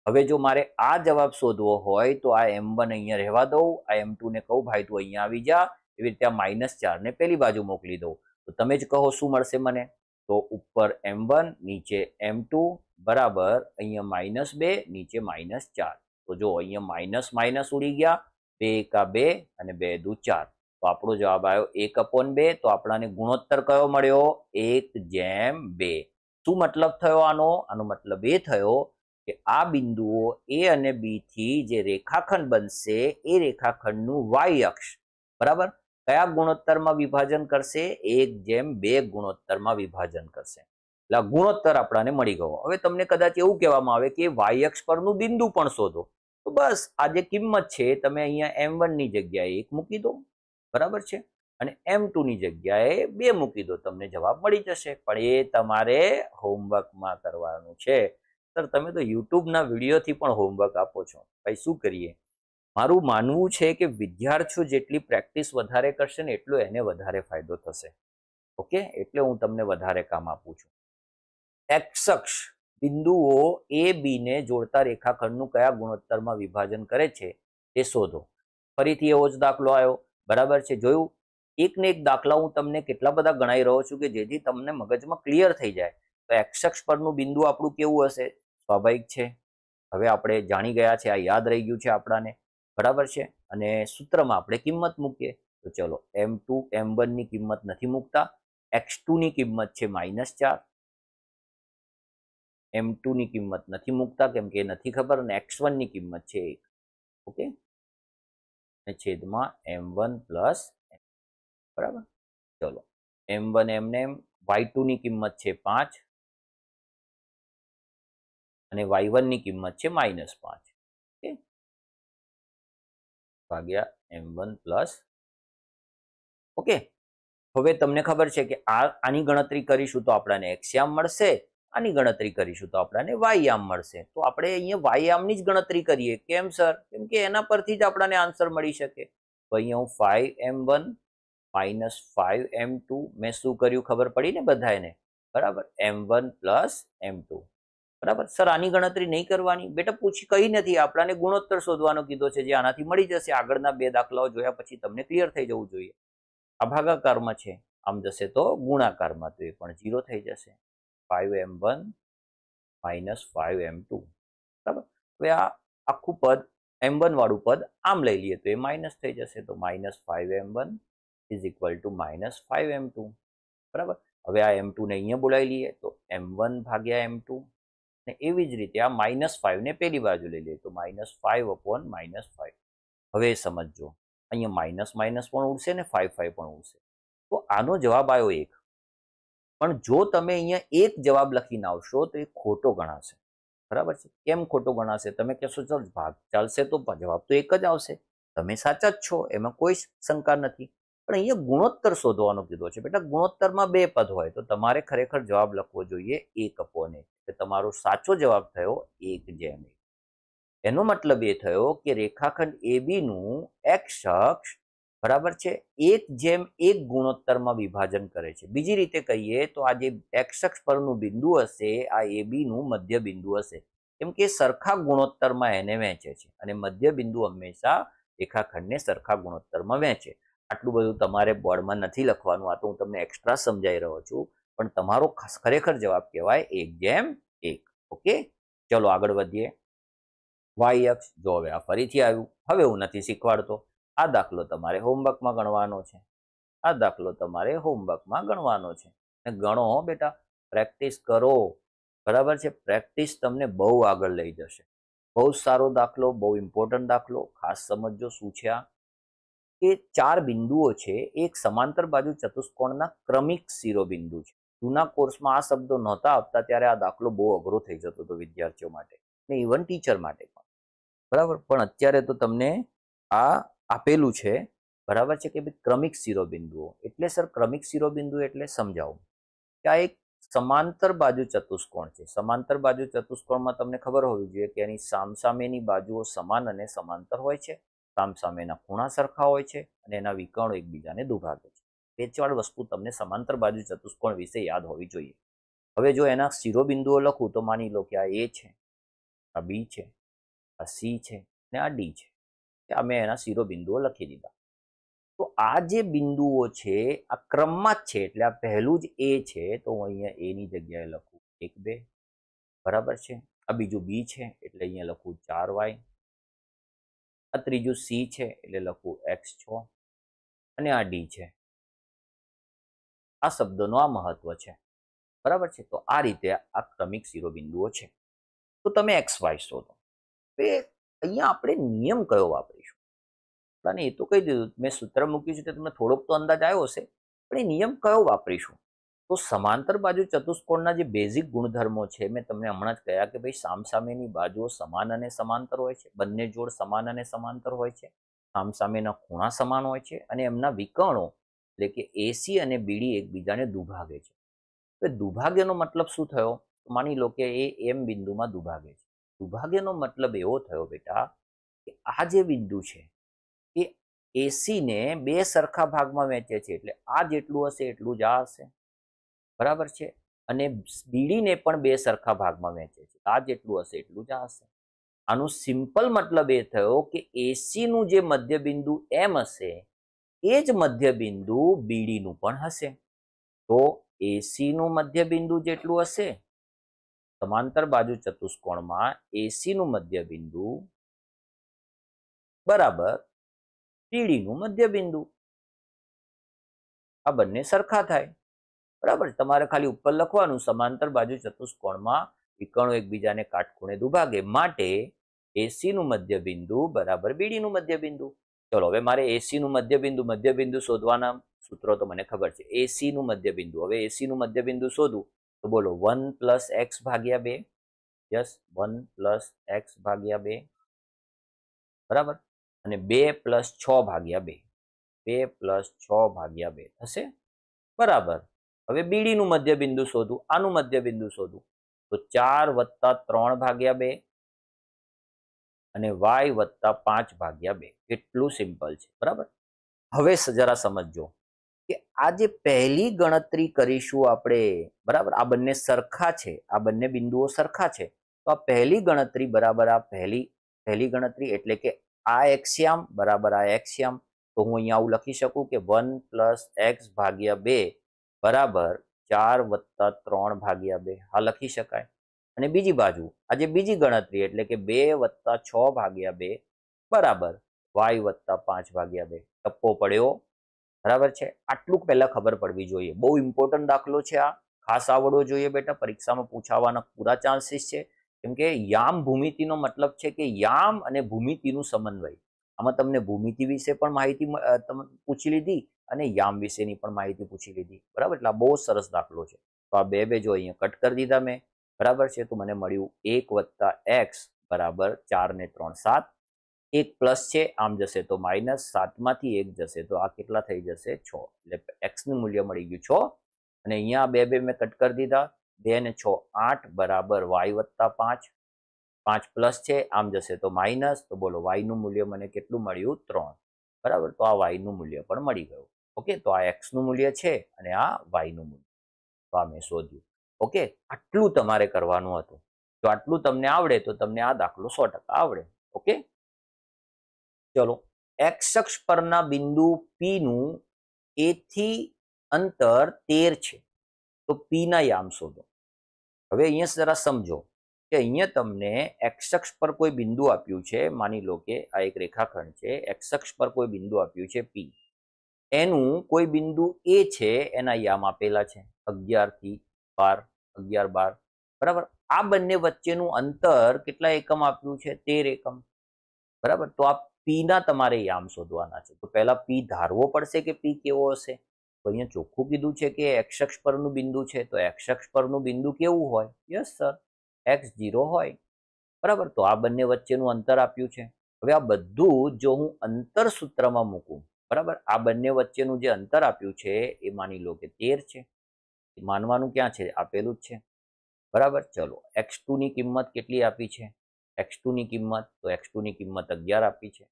[SPEAKER 1] હવે જો મારે આ જવાબ શોધવો હોય તો આ એમ વન અહીંયા રહેવા દઉં આ એમ ટુ ને કહું ભાઈ તું અહીંયા આવી જા એવી રીતે આ માઇનસ ચારને પેલી બાજુ મોકલી દઉં તો તમે જ કહો શું મળશે મને તો ઉપર એમ વન નીચે એમ ટુ બરાબર અહીંયા માઇનસ બે નીચે માઇનસ ચાર તો જો અહીંયા માઇનસ માઇનસ ઉડી ગયા બે એકા બે અને બે દુ ચાર તો આપણો જવાબ આવ્યો એક અપોન બે તો આપણાને ગુણોત્તર કયો મળ્યો એક જેમ બે શું મતલબ થયો આનો આનો મતલબ એ થયો કે આ બિંદુઓ એ અને બી થી જે રેખાખંડ બનશે એ રેખાખંડનું વાય અક્ષ બરાબર કયા ગુણોત્તરમાં વિભાજન કરશે એક જેમ બે ગુણોત્તરમાં વિભાજન કરશે એટલે ગુણોત્તર આપણાને મળી ગયો હવે તમને કદાચ એવું કહેવામાં આવે કે વાય અક્ષ પરનું બિંદુ પણ શોધો તો બસ આ જે કિંમત છે તમે અહીંયા એમ વનની જગ્યાએ એક મૂકી દો બરાબર છે અને એમ ટુની જગ્યાએ બે મૂકી દો તમને જવાબ મળી જશે પણ એ તમારે હોમવર્કમાં કરવાનું છે સર તમે તો યુટ્યુબના વિડીયોથી પણ હોમવર્ક આપો છો ભાઈ શું કરીએ મારું માનવું છે કે વિદ્યાર્થીઓ જેટલી પ્રેક્ટિસ વધારે કરશે ને એટલો એને વધારે ફાયદો થશે ઓકે એટલે હું તમને વધારે કામ આપું છું એક્સક્ષ બિંદુઓ એ બીને જોડતા રેખાખંડનું કયા ગુણોત્તરમાં વિભાજન કરે છે તે શોધો ફરીથી એવો જ દાખલો આવ્યો બરાબર છે જોયું એકને એક દાખલા હું તમને કેટલા બધા ગણાઈ રહ્યો છું કે જેથી તમને મગજમાં ક્લિયર થઈ જાય તો એક્સક્ષ પરનું બિંદુ આપણું કેવું હશે સ્વાભાવિક છે હવે આપણે જાણી ગયા છે આ યાદ રહી ગયું છે આપણાને બરાબર છે અને સૂત્રમાં આપણે કિંમત મૂકીએ તો ચલો એમ ટુ એમ વનની કિંમત નથી મૂકતા એક્સ ટુની કિંમત છે માઇનસ ચાર એમ ટુની કિંમત નથી મૂકતા કેમ કે નથી ખબર અને એક્સ વનની કિંમત છે એક ઓકે અને છેદમાં એમ વન પ્લસ બરાબર ચલો એમ વન એમને એમ વાય ટુની કિંમત છે પાંચ અને વાય વનની કિંમત છે માઇનસ પાંચ
[SPEAKER 2] ઓકે ભાગ્યા એમ વન પ્લસ
[SPEAKER 1] ઓકે હવે તમને ખબર છે કે આ આની ગણતરી કરીશું તો આપણાને એક્સિયામ મળશે આની ગણતરી કરીશું તો આપણને વાયામ મળશે તો આપણે અહીંયા વાયામની જ ગણતરી કરીએ કેમ સર કેમ કે એના પરથી જ આપણને આન્સર મળી શકે તો અહીંયા હું five M one minus five M two મેં શું કર્યું ખબર પડી ને બધાને બરાબર એમ વન પ્લસ એમ ટુ બરાબર સર આની ગણતરી નહીં કરવાની બેટા પૂછી કઈ નથી આપણાને ગુણોત્તર શોધવાનો કીધો છે જે આનાથી મળી જશે આગળના બે દાખલાઓ જોયા પછી તમને ક્લિયર થઈ જવું જોઈએ આ ભાગાકારમાં છે આમ જશે તો ગુણાકારમાં તો એ પણ ઝીરો થઈ જશે five M one minus five M two બરાબર હવે આ આખું પદ એમ વન વાળું પદ આમ લઈ લઈએ તો એ માઇનસ થઈ જશે તો minus five M one is equal to minus five M two બરાબર હવે આ એમ ટુને અહીંયા બોલાવી લઈએ તો એમ વન ભાગ્યા એમ ટુ ને એવી જ રીતે આ માઇનસ ફાઇવને પેલી બાજુ લઈ લઈએ તો minus five upon minus five હવે સમજજો અહીંયા માઇનસ માઇનસ પણ ઉડશે ને ફાઇવ ફાઇવ પણ ઉડશે તો આનો જવાબ આવ્યો એક પણ જો તમે અહીંયા એક જવાબ લખીને આવશો તો એ ખોટો ગણાશે બરાબર છે કેમ ખોટો ગણાશે તમે કહેશો ચાલ ભાગ ચાલશે તો જવાબ તો એક જ આવશે તમે સાચા જ છો એમાં કોઈ શંકા નથી પણ અહીંયા ગુણોત્તર શોધવાનો કીધો છે બેટા ગુણોત્તરમાં બે પદ હોય તો તમારે ખરેખર જવાબ લખવો જોઈએ એક અપોને કે તમારો સાચો જવાબ થયો એક જેમ એનો મતલબ એ થયો કે રેખાખંડ એબીનું એક્સ અક્ષ બરાબર છે એક જેમ એક ગુણોત્તરમાં વિભાજન કરે છે બીજી રીતે કહીએ તો આ જે એક્સ અક્ષ પરનું બિંદુ હશે આ એ બીનું મધ્ય બિંદુ હશે કેમ કે સરખા ગુણોત્તરમાં એને વહેંચે છે અને મધ્ય બિંદુ હંમેશા રેખાખંડને સરખા ગુણોત્તરમાં વહેંચે આટલું બધું તમારે બોર્ડમાં નથી લખવાનું આ તો હું તમને એક્સ્ટ્રા સમજાઈ રહ્યો છું પણ તમારો ખરેખર જવાબ કહેવાય એક જેમ એક ઓકે ચલો આગળ વધીએ વાય અક્ષ જો હવે આ ફરીથી આવ્યું હવે હું નથી શીખવાડતો આ દાખલો તમારે હોમવર્કમાં ગણવાનો છે આ દાખલો તમારે હોમવર્કમાં ગણવાનો છે અને ગણો બેટા પ્રેક્ટિસ કરો બરાબર છે પ્રેક્ટિસ તમને બહુ આગળ લઈ જશે બહુ સારો દાખલો બહુ ઇમ્પોર્ટન્ટ દાખલો ખાસ સમજો શું છે આ કે ચાર બિંદુઓ છે એક સમાંતર બાજુ ચતુષ્કોણના ક્રમિક શિરોબિંદુ છે જૂના કોર્સમાં આ શબ્દો નહોતા આપતા ત્યારે આ દાખલો બહુ અઘરો થઈ જતો હતો વિદ્યાર્થીઓ માટે ને ઇવન ટીચર માટે પણ બરાબર પણ અત્યારે તો તમને આ આપેલું છે બરાબર છે કે ભાઈ ક્રમિક શિરોબિંદુઓ એટલે સર ક્રમિક શિરોબિંદુ એટલે સમજાવું કે આ એક સમાંતર બાજુ ચતુષ્કોણ છે સમાંતર બાજુ ચતુષ્કોણમાં તમને ખબર હોવી જોઈએ કે એની સામસામેની બાજુઓ સમાન અને સમાંતર હોય છે સામસામેના ખૂણા સરખા હોય છે અને એના વિકર્ણો એકબીજાને દુભાગે છે પેચવાળ વસ્તુ તમને સમાંતર બાજુ ચતુષ્કોણ વિશે યાદ હોવી જોઈએ હવે જો એના શિરોબિંદુઓ લખું તો માની લો કે આ એ છે આ બી છે આ સી છે ને આ ડી છે કે આ એના શિરોબિંદુઓ લખી દીધા તો આ જે બિંદુઓ છે આ ક્રમમાં જ છે એટલે આ પહેલું જ એ છે તો હું અહીંયા એની જગ્યાએ લખું એક બે બરાબર છે આ બીજું બી છે એટલે અહીંયા લખું ચાર વાય આ ત્રીજું સી છે એટલે લખું એક્સ છ અને આ
[SPEAKER 2] ડી છે આ શબ્દનો આ મહત્વ છે બરાબર છે તો આ
[SPEAKER 1] રીતે આ ક્રમિક શિરોબિંદુઓ છે તો તમે એક્સ વાય શોધો તો અહીંયા આપણે નિયમ કયો વાપરીએ અને એ તો કહી દીધું મેં સૂત્ર મૂક્યું છે તે તમને થોડોક તો અંદાજ આવ્યો હશે પણ એ નિયમ કયો વાપરીશું તો સમાંતર બાજુ ચતુષ્કોણના જે બેઝિક ગુણધર્મો છે મેં તમને હમણાં જ કહ્યા કે ભાઈ સામસામેની બાજુઓ સમાન અને સમાંતર હોય છે બંને જોડ સમાન અને સમાંતર હોય છે સામસામેના ખૂણા સમાન હોય છે અને એમના વિકર્ણો એટલે કે એસી અને બીડી એકબીજાને દુભાગે છે તો દુભાગ્યનો મતલબ શું થયો માની લો કે એ એમ બિંદુમાં દુભાગે છે દુભાગ્યનો મતલબ એવો થયો બેટા કે આ જે બિંદુ છે એસીને બે સરખા ભાગમાં વહેંચે છે એટલે આ જેટલું હશે એટલું જ આ હશે બરાબર છે અને બીડીને પણ બે સરખા ભાગમાં વહેંચે છે આ જેટલું હશે એટલું જ આ હશે આનું સિમ્પલ મતલબ એ થયો કે એસીનું જે મધ્યબિંદુ એમ હશે એ જ મધ્યબિંદુ બીડીનું પણ હશે તો એસીનું મધ્યબિંદુ જેટલું હશે સમાંતર બાજુ ચતુષ્કોણમાં એસીનું મધ્યબિંદુ બરાબર પીડીનું મધ્યબિંદુ આ બંને સરખા થાય બરાબર તમારે ખાલી ઉપર લખવાનું સમાંતર બાજુ ચતુષ્કોણમાં વિકર્ણો એકબીજાને કાટખૂણે દુભાગે માટે એસીનું મધ્ય બિંદુ બરાબર બીડીનું નું મધ્યબિંદુ ચલો હવે મારે એસી નું મધ્યબિંદુ મધ્યબિંદુ શોધવાના સૂત્રો તો મને ખબર છે એસીનું નું મધ્યબિંદુ હવે એસીનું નું મધ્યબિંદુ શોધું તો બોલો વન પ્લસ એક્સ ભાગ્યા બે યસ વન પ્લસ એક્સ ભાગ્યા બે બરાબર અને બે પ્લસ છ ભાગ્યા બે બે પ્લસ છ ભાગ્યા બે થશે બરાબર હવે બીડીનું મધ્યબિંદુ શોધું આનું મધ્યબિંદુ શોધું તો ચાર વત્તા ત્રણ ભાગ્યા બે અને વાય વત્તા પાંચ ભાગ્યા બે કેટલું સિમ્પલ છે બરાબર હવે જરા સમજો કે આજે પહેલી ગણતરી કરીશું આપણે બરાબર આ બંને સરખા છે આ બંને બિંદુઓ સરખા છે તો આ પહેલી ગણતરી બરાબર આ પહેલી પહેલી ગણતરી એટલે કે આ એક્સિયમ બરાબર આ એક્સિયમ તો હું અહીંયા આવું લખી શકું કે વન પ્લસ એક્સ ભાગ્યા બે બરાબર ચાર વત્તા ત્રણ ભાગ્યા બે હા લખી શકાય અને બીજી બાજુ આજે બીજી ગણતરી એટલે કે બે વત્તા છ ભાગ્યા બે બરાબર વાય વત્તા પાંચ ભાગ્યા બે ટપ્પો પડ્યો બરાબર છે આટલું પહેલાં ખબર પડવી જોઈએ બહુ ઇમ્પોર્ટન્ટ દાખલો છે આ ખાસ આવડવો જોઈએ બેટા પરીક્ષામાં પૂછાવાના પૂરા ચાન્સીસ છે કેમ કે યામ ભૂમિતિનો મતલબ છે કે યામ અને ભૂમિતિનું સમન્વય આમાં તમને ભૂમિતિ વિશે પણ માહિતી પૂછી લીધી અને યામ વિશેની પણ માહિતી પૂછી લીધી બરાબર એટલે આ બહુ સરસ દાખલો છે તો આ બે બે જો અહીંયા કટ કરી દીધા મેં બરાબર છે તો મને મળ્યું એક વત્તા એક્સ બરાબર ચાર ને ત્રણ સાત એક પ્લસ છે આમ જશે તો માઇનસ સાતમાંથી એક જશે તો આ કેટલા થઈ જશે છ એટલે એક્સનું મૂલ્ય મળી ગયું છ અને અહીંયા બે બે મેં કટ કરી દીધા બે ને છ આઠ બરાબર વાય વત્તા પાંચ પાંચ પ્લસ છે આમ જશે તો માઇનસ તો બોલો વાયનું મૂલ્ય મને કેટલું મળ્યું ત્રણ બરાબર તો આ વાયનું મૂલ્ય પણ મળી ગયું ઓકે તો આ એક્સનું મૂલ્ય છે અને આ વાયનું મૂલ્ય તો આ મેં શોધ્યું ઓકે આટલું તમારે કરવાનું હતું જો આટલું તમને આવડે તો તમને આ દાખલો સો આવડે ઓકે ચલો એક્સ અક્ષ પરના બિંદુ પીનું એથી અંતર તેર છે તો પીના યામ શોધો હવે અહીંયા જરા સમજો કે અહીંયા તમને એક્સક્ષ પર કોઈ બિંદુ આપ્યું છે માની લો કે આ એક રેખાખંડ છે એક્સક્ષ પર કોઈ બિંદુ આપ્યું છે પી એનું કોઈ બિંદુ એ છે એના યામ આપેલા છે અગિયારથી બાર અગિયાર બાર બરાબર આ બંને વચ્ચેનું અંતર કેટલા એકમ આપ્યું છે તેર એકમ બરાબર તો આ પીના તમારે યામ શોધવાના છે તો પહેલાં પી ધારવો પડશે કે પી કેવો હશે તો અહીંયા ચોખ્ખું કીધું છે કે એક્સ અક્ષ પરનું બિંદુ છે તો એક્સ અક્ષ પરનું બિંદુ કેવું હોય યસ સર એક્સ ઝીરો હોય બરાબર તો આ બંને વચ્ચેનું અંતર આપ્યું છે હવે આ બધું જો હું અંતર સૂત્રમાં મૂકું બરાબર આ બંને વચ્ચેનું જે અંતર આપ્યું છે એ માની લો કે તેર છે માનવાનું ક્યાં છે આપેલું જ છે બરાબર ચલો એક્સ ટુની કિંમત કેટલી આપી છે એક્સ ટુની કિંમત તો એક્સ ટુની કિંમત અગિયાર આપી છે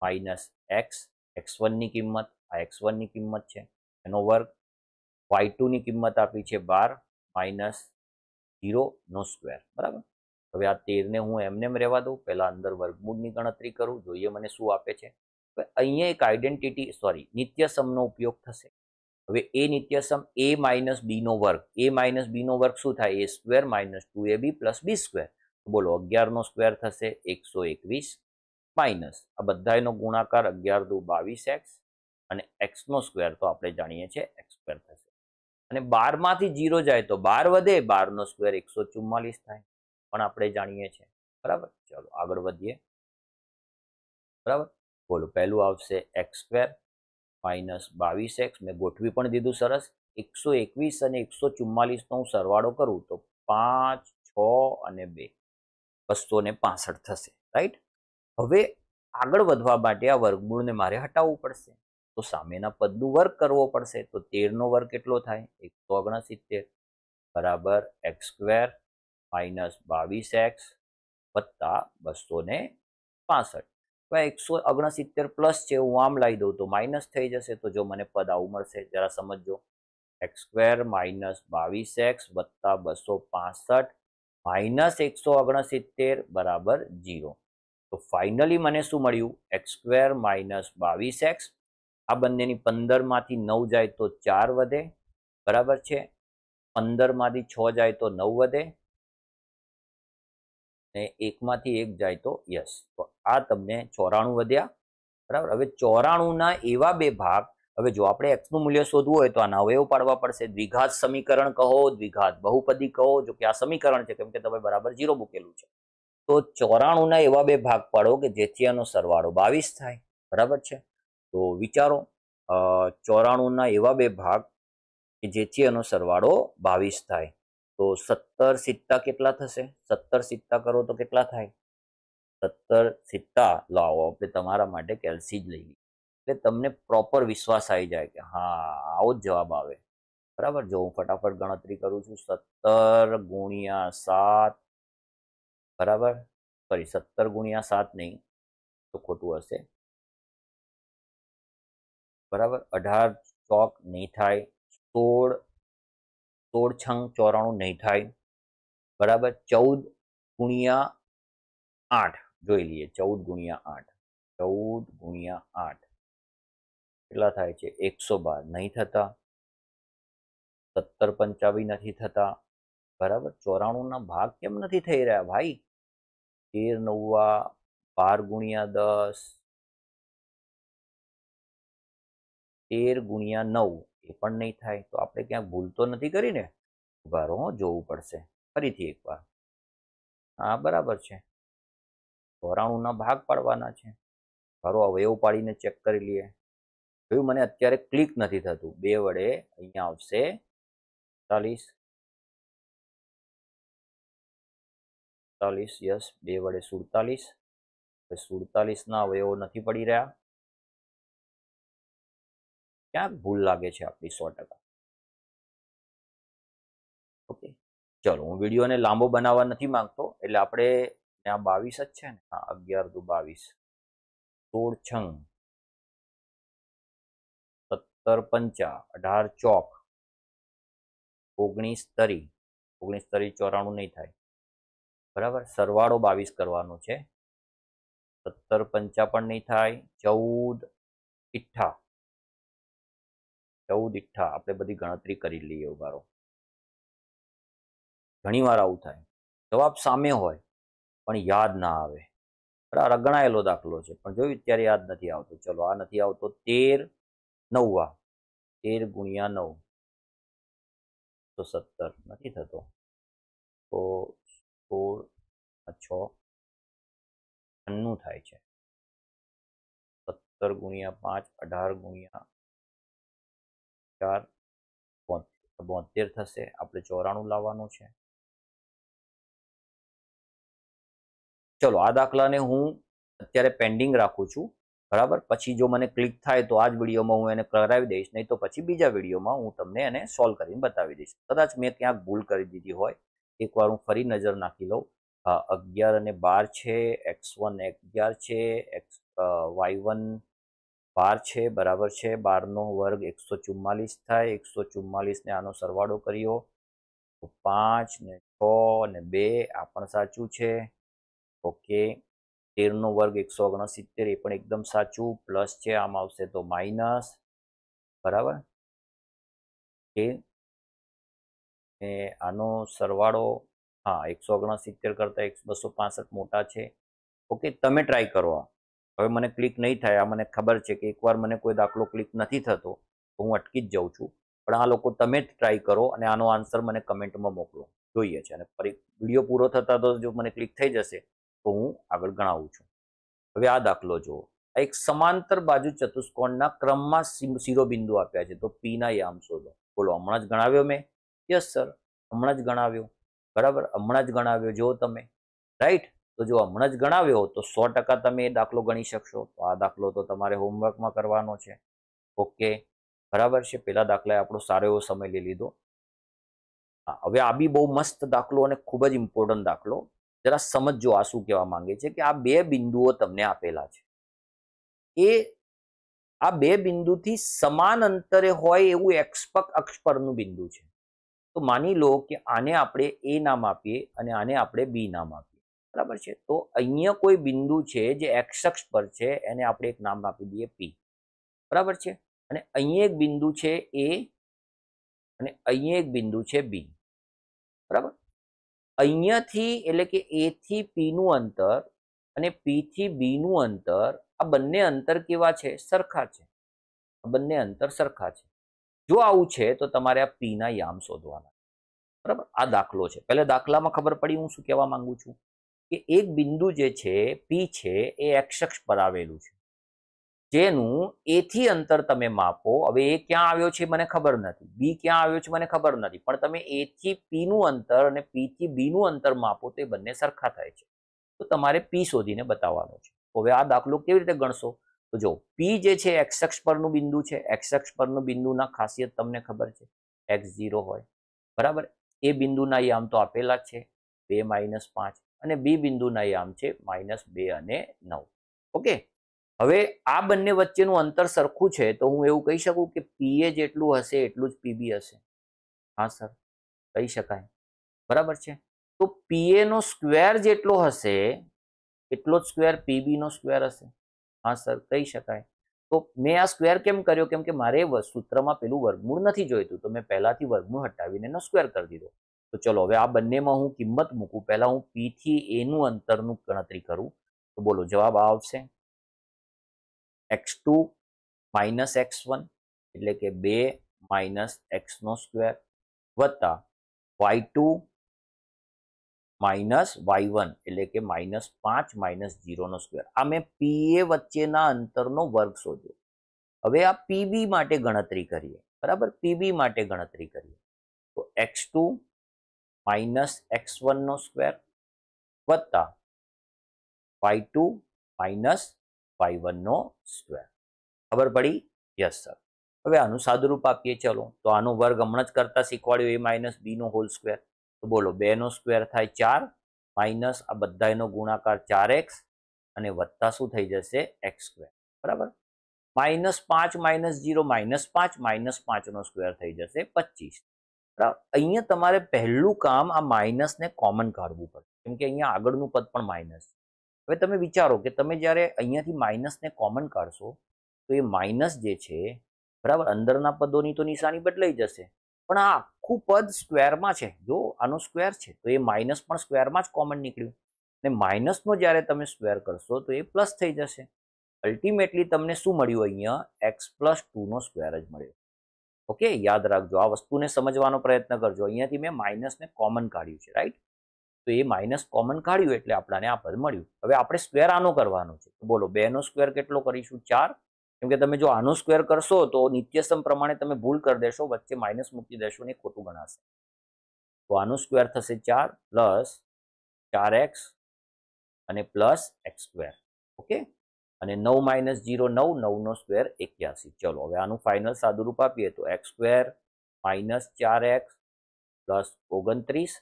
[SPEAKER 1] માઇનસ એક્સ એક્સ વનની કિંમત આ એક્સ વનની કિંમત છે એનો વર્ગ વાય ટુની કિંમત આપી છે બાર માઇનસ ઝીરોનો સ્ક્વેર બરાબર હવે આ તેરને હું એમને રહેવા દઉં પહેલાં અંદર વર્ગમૂળની ગણતરી કરું જોઈએ મને શું આપે છે હવે અહીંયા એક આઈડેન્ટિટી સોરી નિત્યસમનો ઉપયોગ થશે હવે એ નિત્યસમ એ માઇનસ બીનો વર્ગ એ માઇનસ બીનો વર્ગ શું થાય A square minus two A B plus B square બોલો અગિયારનો સ્ક્વેર થશે એકસો એકવીસ માઇનસ આ બધાનો ગુણાકાર અગિયાર દુ બાવીસ એક્સ અને એક્સનો સ્ક્વેર તો આપણે જાણીએ છીએ એક્સ સ્ક્વેર થશે અને બારમાંથી જીરો જાય તો બાર વધે બારનો સ્ક્વેર એકસો ચુમ્માલીસ થાય પણ આપણે જાણીએ છીએ બરાબર ચલો આગળ વધીએ બરાબર બોલો પહેલું આવશે એક્સ સ્ક્વેર માઇનસ બાવીસ એક્સ મેં ગોઠવી પણ દીધું સરસ એકસો એકવીસ અને એકસો ચુમ્માલીસનો હું સરવાળો કરું તો પાંચ છ અને બે બસો ને પાસઠ થશે રાઈટ હવે આગળ વધવા માટે આ વર્ગમૂળને મારે હટાવવું પડશે તો સામેના પદનું વર્ગ કરવો પડશે તો તેરનો વર્ગ કેટલો થાય એકસો ઓગણસિત્તેર બરાબર એક્સ સ્ક્વેર માઇનસ બાવીસ એક્સ વત્તા બસો ને પાસઠ હવે એકસો ઓગણસિત્તેર પ્લસ છે હું આમ લાવી દઉં તો માઇનસ થઈ જશે તો જો મને પદ આવું મળશે જરા સમજો એક્સ સ્ક્વેર માઇનસ બાવીસ એક્સ વત્તા બસો પાસઠ માઇનસ એકસો ઓગણસિત્તેર બરાબર જીરો તો ફાઇનલી મને શું મળ્યું એક્સ સ્ક્વેર માઇનસ બાવીસ એક્સ આ બંનેની પંદરમાંથી નવ જાય તો ચાર વધે બરાબર છે પંદરમાંથી છ જાય તો નવ વધે ને એકમાંથી એક જાય તો યસ તો આ તમને ચોરાણું વધ્યા બરાબર હવે ચોરાણુંના એવા બે ભાગ હવે જો આપણે એક્સનું મૂલ્ય શોધવું હોય તો આના અવયવ પાડવા પડશે દ્વિઘાત સમીકરણ કહો દ્વિઘાત બહુપદી કહો જો કે આ સમીકરણ છે કેમ કે તમે બરાબર ઝીરો મૂકેલું છે તો ચોરાણુંના એવા બે ભાગ પાડો કે જેથી આનો સરવાળો બાવીસ થાય બરાબર છે તો વિચારો ચોરાણુંના એવા બે ભાગ કે જેથી એનો સરવાળો બાવીસ થાય તો સત્તર સિત્તા કેટલા થશે સત્તર સિત્તા કરો તો કેટલા થાય સત્તર સિત્તા લાવો આપણે તમારા માટે કેલ્સી જ લઈએ એટલે તમને પ્રોપર વિશ્વાસ આવી જાય કે હા આવો જ જવાબ આવે બરાબર જો હું ફટાફટ ગણતરી કરું છું સત્તર ગુણ્યા સાત બરાબર સોરી સત્તર ગુણ્યા સાત
[SPEAKER 2] નહીં તો ખોટું હશે બરાબર
[SPEAKER 1] અઢાર ચોક નહીં થાય સોળ સોળ છંગ ચોરાણું નહીં થાય બરાબર ચૌદ ગુણ્યા આઠ જોઈ લઈએ ચૌદ ગુણ્યા આઠ ચૌદ ગુણ્યા આઠ કેટલા થાય છે એકસો બાર નહીં થતા સત્તર પંચાવી નથી થતા બરાબર ચોરાણુંના ભાગ કેમ નથી થઈ રહ્યા ભાઈ તેર નવ્વા બાર ગુણ્યા દસ તેર ગુણ્યા નવ એ પણ નહીં થાય તો આપણે ક્યાંક ભૂલ તો નથી કરીને ઉભારો જોવું પડશે ફરીથી એકવાર હા બરાબર છે ચોરાણુંના ભાગ પાડવાના છે ખરો અવયવ પાડીને ચેક કરી લઈએ જોયું મને અત્યારે ક્લિક નથી થતું બે વડે અહીંયા આવશે ચાલીસ
[SPEAKER 2] ચાલીસ યસ બે વડે સુડતાલીસ સુડતાલીસના અવયવો નથી પડી રહ્યા
[SPEAKER 1] ક્યાં ભૂલ લાગે છે આપણી સો ટકા ઓકે ચલો હું વિડીયોને લાંબો બનાવવા નથી માંગતો એટલે આપણે ત્યાં બાવીસ જ છે ને હા અગિયાર દુ બાવીસ સોળ છંગ સત્તર પંચા અઢાર ચોક ઓગણીસ તરી ઓગણીસ તરી ચોરાણું નહીં થાય બરાબર સરવાળો બાવીસ કરવાનો છે સત્તર પંચા પણ નહીં થાય ચૌદ ઇઠ્ઠા
[SPEAKER 2] ચૌદ ઇઠ્ઠા આપણે બધી ગણતરી કરી લઈએ ઉભારો
[SPEAKER 1] વાર આવું થાય જવાબ સામે હોય પણ યાદ ના આવે આ રગણાયેલો દાખલો છે પણ જોયું ત્યારે યાદ નથી આવતો ચલો આ નથી આવતો તેર નવવા તેર ગુણ્યા નવ તો સત્તર નથી થતો
[SPEAKER 2] તો સોળ છ છન્નું થાય છે સત્તર ગુણ્યા પાંચ અઢાર ગુણ્યા ચાર બોતેર થશે આપણે ચોરાણું લાવવાનું છે
[SPEAKER 1] ચલો આ દાખલાને હું અત્યારે પેન્ડિંગ રાખું છું બરાબર પછી જો મને ક્લિક થાય તો આ જ વિડીયોમાં હું એને કરાવી દઈશ નહીં તો પછી બીજા વિડીયોમાં હું તમને એને સોલ્વ કરીને બતાવી દઈશ કદાચ મેં ક્યાંક ભૂલ કરી દીધી હોય એકવાર હું ફરી નજર નાખી લઉં અગિયાર અને બાર છે એક્સ વન અગિયાર છે એક્સ વાય વન બાર છે બરાબર છે બારનો વર્ગ એકસો ચુમ્માલીસ થાય એકસો ચુમ્માલીસને આનો સરવાળો કર્યો પાંચ ને છ ને બે આ પણ સાચું છે ઓકે તેરનો વર્ગ એકસો ઓગણસિત્તેર એ પણ એકદમ સાચું પ્લસ છે આમાં આવશે તો માઇનસ બરાબર એ ને આનો સરવાળો હા એકસો ઓગણસિત્તેર કરતાં એક બસો પાસઠ મોટા છે ઓકે તમે ટ્રાય કરો હવે મને ક્લિક નહીં થાય આ મને ખબર છે કે એકવાર મને કોઈ દાખલો ક્લિક નથી થતો તો હું અટકી જ જાઉં છું પણ આ લોકો તમે જ ટ્રાય કરો અને આનો આન્સર મને કમેન્ટમાં મોકલો જોઈએ છે અને ફરી વિડીયો પૂરો થતા તો જો મને ક્લિક થઈ જશે તો હું આગળ ગણાવું છું હવે આ દાખલો જુઓ આ એક સમાંતર બાજુ ચતુષ્કોણના ક્રમમાં શિરોબિંદુ આપ્યા છે તો પીના યામ શોધો બોલો હમણાં જ ગણાવ્યો મેં યસ સર હમણાં જ ગણાવ્યો બરાબર હમણાં જ ગણાવ્યો જુઓ તમે રાઈટ તો જો હમણાં જ ગણાવ્યો તો સો ટકા તમે એ દાખલો ગણી શકશો તો આ દાખલો તો તમારે હોમવર્કમાં કરવાનો છે ઓકે બરાબર છે પહેલા દાખલાએ આપણો સારો એવો સમય લઈ લીધો હા હવે આ બી બહુ મસ્ત દાખલો અને ખૂબ જ ઇમ્પોર્ટન્ટ દાખલો જરા સમજો આ શું કહેવા માંગે છે કે આ બે બિંદુઓ તમને આપેલા છે એ આ બે બિંદુથી સમાન અંતરે હોય એવું એક્સપક અક્ષ પરનું બિંદુ છે તો માની લો કે આને આપણે એ નામ આપીએ અને આને આપણે બી નામ આપીએ બરાબર છે તો અહીંયા કોઈ બિંદુ છે જે એક્સ પર છે એને આપણે એક નામ આપી દઈએ પી બરાબર છે અને અહીંયા એક બિંદુ છે એ અને અહીંયા એક બિંદુ છે બી બરાબર અહીંયાથી એટલે કે એથી પીનું અંતર અને પી પીથી બીનું અંતર આ બંને અંતર કેવા છે સરખા છે આ બંને અંતર સરખા છે જો આવું છે તો તમારે આ પીના યામ શોધવાના બરાબર આ દાખલો છે પહેલા દાખલામાં ખબર પડી હું શું કહેવા માંગુ છું કે એક બિંદુ જે છે પી છે એ એક્ષક્ષ પર આવેલું છે જેનું એથી અંતર તમે માપો હવે એ ક્યાં આવ્યો છે મને ખબર નથી બી ક્યાં આવ્યો છે મને ખબર નથી પણ તમે એથી પીનું અંતર અને પીથી બીનું અંતર માપો તો એ બંને સરખા થાય છે તો તમારે પી શોધીને બતાવવાનો છે હવે આ દાખલો કેવી રીતે ગણશો તો જો પી જે છે એક્સક્ષ પરનું બિંદુ છે એક્સક્ષ પરનું બિંદુના ખાસિયત તમને ખબર છે એક્સ ઝીરો હોય બરાબર એ બિંદુના એ આમ તો આપેલા જ છે બે માઇનસ પાંચ અને બી બિંદુના યામ છે માઇનસ બે અને નવ ઓકે હવે આ બંને વચ્ચેનું અંતર સરખું છે તો હું એવું કહી શકું કે પીએ જેટલું હશે એટલું જ પીબી હશે હા સર કહી શકાય બરાબર છે તો પીએ નો સ્ક્વેર જેટલો હશે એટલો જ સ્ક્વેર પીબી નો સ્ક્વેર હશે હા સર કહી શકાય તો મેં આ સ્ક્વેર કેમ કર્યો કેમ કે મારે સૂત્રમાં પેલું વર્ગમૂળ નથી જોઈતું તો મેં પહેલાથી વર્ગમૂળ હટાવીને એનો સ્ક્વેર કરી દીધો તો ચલો હવે આ બંનેમાં હું કિંમત મૂકું પહેલાં હું પીથી એનું અંતરનું ગણતરી કરું તો બોલો જવાબ આવશે X two minus X one એટલે કે બે માઇનસ એક્સનો સ્ક્વેર વત્તા Y two minus Y one એટલે કે માઇનસ પાંચ માઇનસ જીરોનો સ્ક્વેર આ મેં પીએ વચ્ચેના અંતરનો વર્ગ શોધ્યો હવે આ પીબી માટે ગણતરી કરીએ બરાબર પીબી માટે ગણતરી કરીએ તો એક્સ ટુ માઇનસ એક્સ વનનો સ્ક્વેર વત્તા વાય ટુ માઇનસ વાય વનનો સ્ક્વેર ખબર પડી યસ સર હવે આનું સાદુરૂપ આપીએ ચલો તો આનો વર્ગ હમણાં જ કરતા શીખવાડ્યો એ માઇનસ બીનો હોલ સ્ક્વેર તો બોલો બેનો સ્ક્વેર થાય ચાર માઇનસ આ બધાનો ગુણાકાર ચાર એક્સ અને વત્તા શું થઈ જશે એક્સ સ્ક્વેર બરાબર માઇનસ પાંચ માઇનસ જીરો માઇનસ પાંચ માઇનસ પાંચનો સ્ક્વેર થઈ જશે પચીસ અહીંયા તમારે પહેલું કામ આ માઇનસને કોમન કાઢવું પડે કેમ કે અહીંયા આગળનું પદ પણ માઇનસ હવે તમે વિચારો કે તમે જ્યારે અહીંયાથી માઇનસને કોમન કાઢશો તો એ માઇનસ જે છે બરાબર અંદરના પદોની તો નિશાની બદલાઈ જશે પણ આ આખું પદ સ્ક્વેરમાં છે જો આનો સ્ક્વેર છે તો એ માઇનસ પણ સ્ક્વેરમાં જ કોમન નીકળ્યું ને માઇનસનો જ્યારે તમે સ્ક્વેર કરશો તો એ પ્લસ થઈ જશે અલ્ટિમેટલી તમને શું મળ્યું અહીંયા એક્સ પ્લસ ટુનો સ્ક્વેર જ મળ્યો ઓકે યાદ રાખજો આ વસ્તુને સમજવાનો પ્રયત્ન કરજો અહીંયાથી મેં માઇનસને કોમન કાઢ્યું છે રાઈટ તો એ માઇનસ કોમન કાઢ્યું એટલે આપણાને આ પદ મળ્યું હવે આપણે સ્ક્વેર આનો કરવાનો છે બોલો બેનો સ્ક્વેર કેટલો કરીશું ચાર કેમ કે તમે જો આનો સ્ક્વેર કરશો તો નિત્યસમ પ્રમાણે તમે ભૂલ કરી દેશો વચ્ચે માઇનસ મૂકી દેશો ને ખોટું ગણાશે તો આનો સ્ક્વેર થશે ચાર પ્લસ ચાર એક્સ અને પ્લસ એક્સ સ્ક્વેર ઓકે અને નવ માઇનસ જીરો નવ નવનો સ્ક્વેર એક્યાસી ચલો હવે આનું ફાઇનલ સાદુરૂપ આપીએ તો એક્સ સ્ક્વેર માઇનસ ચાર એક્સ પ્લસ ઓગણત્રીસ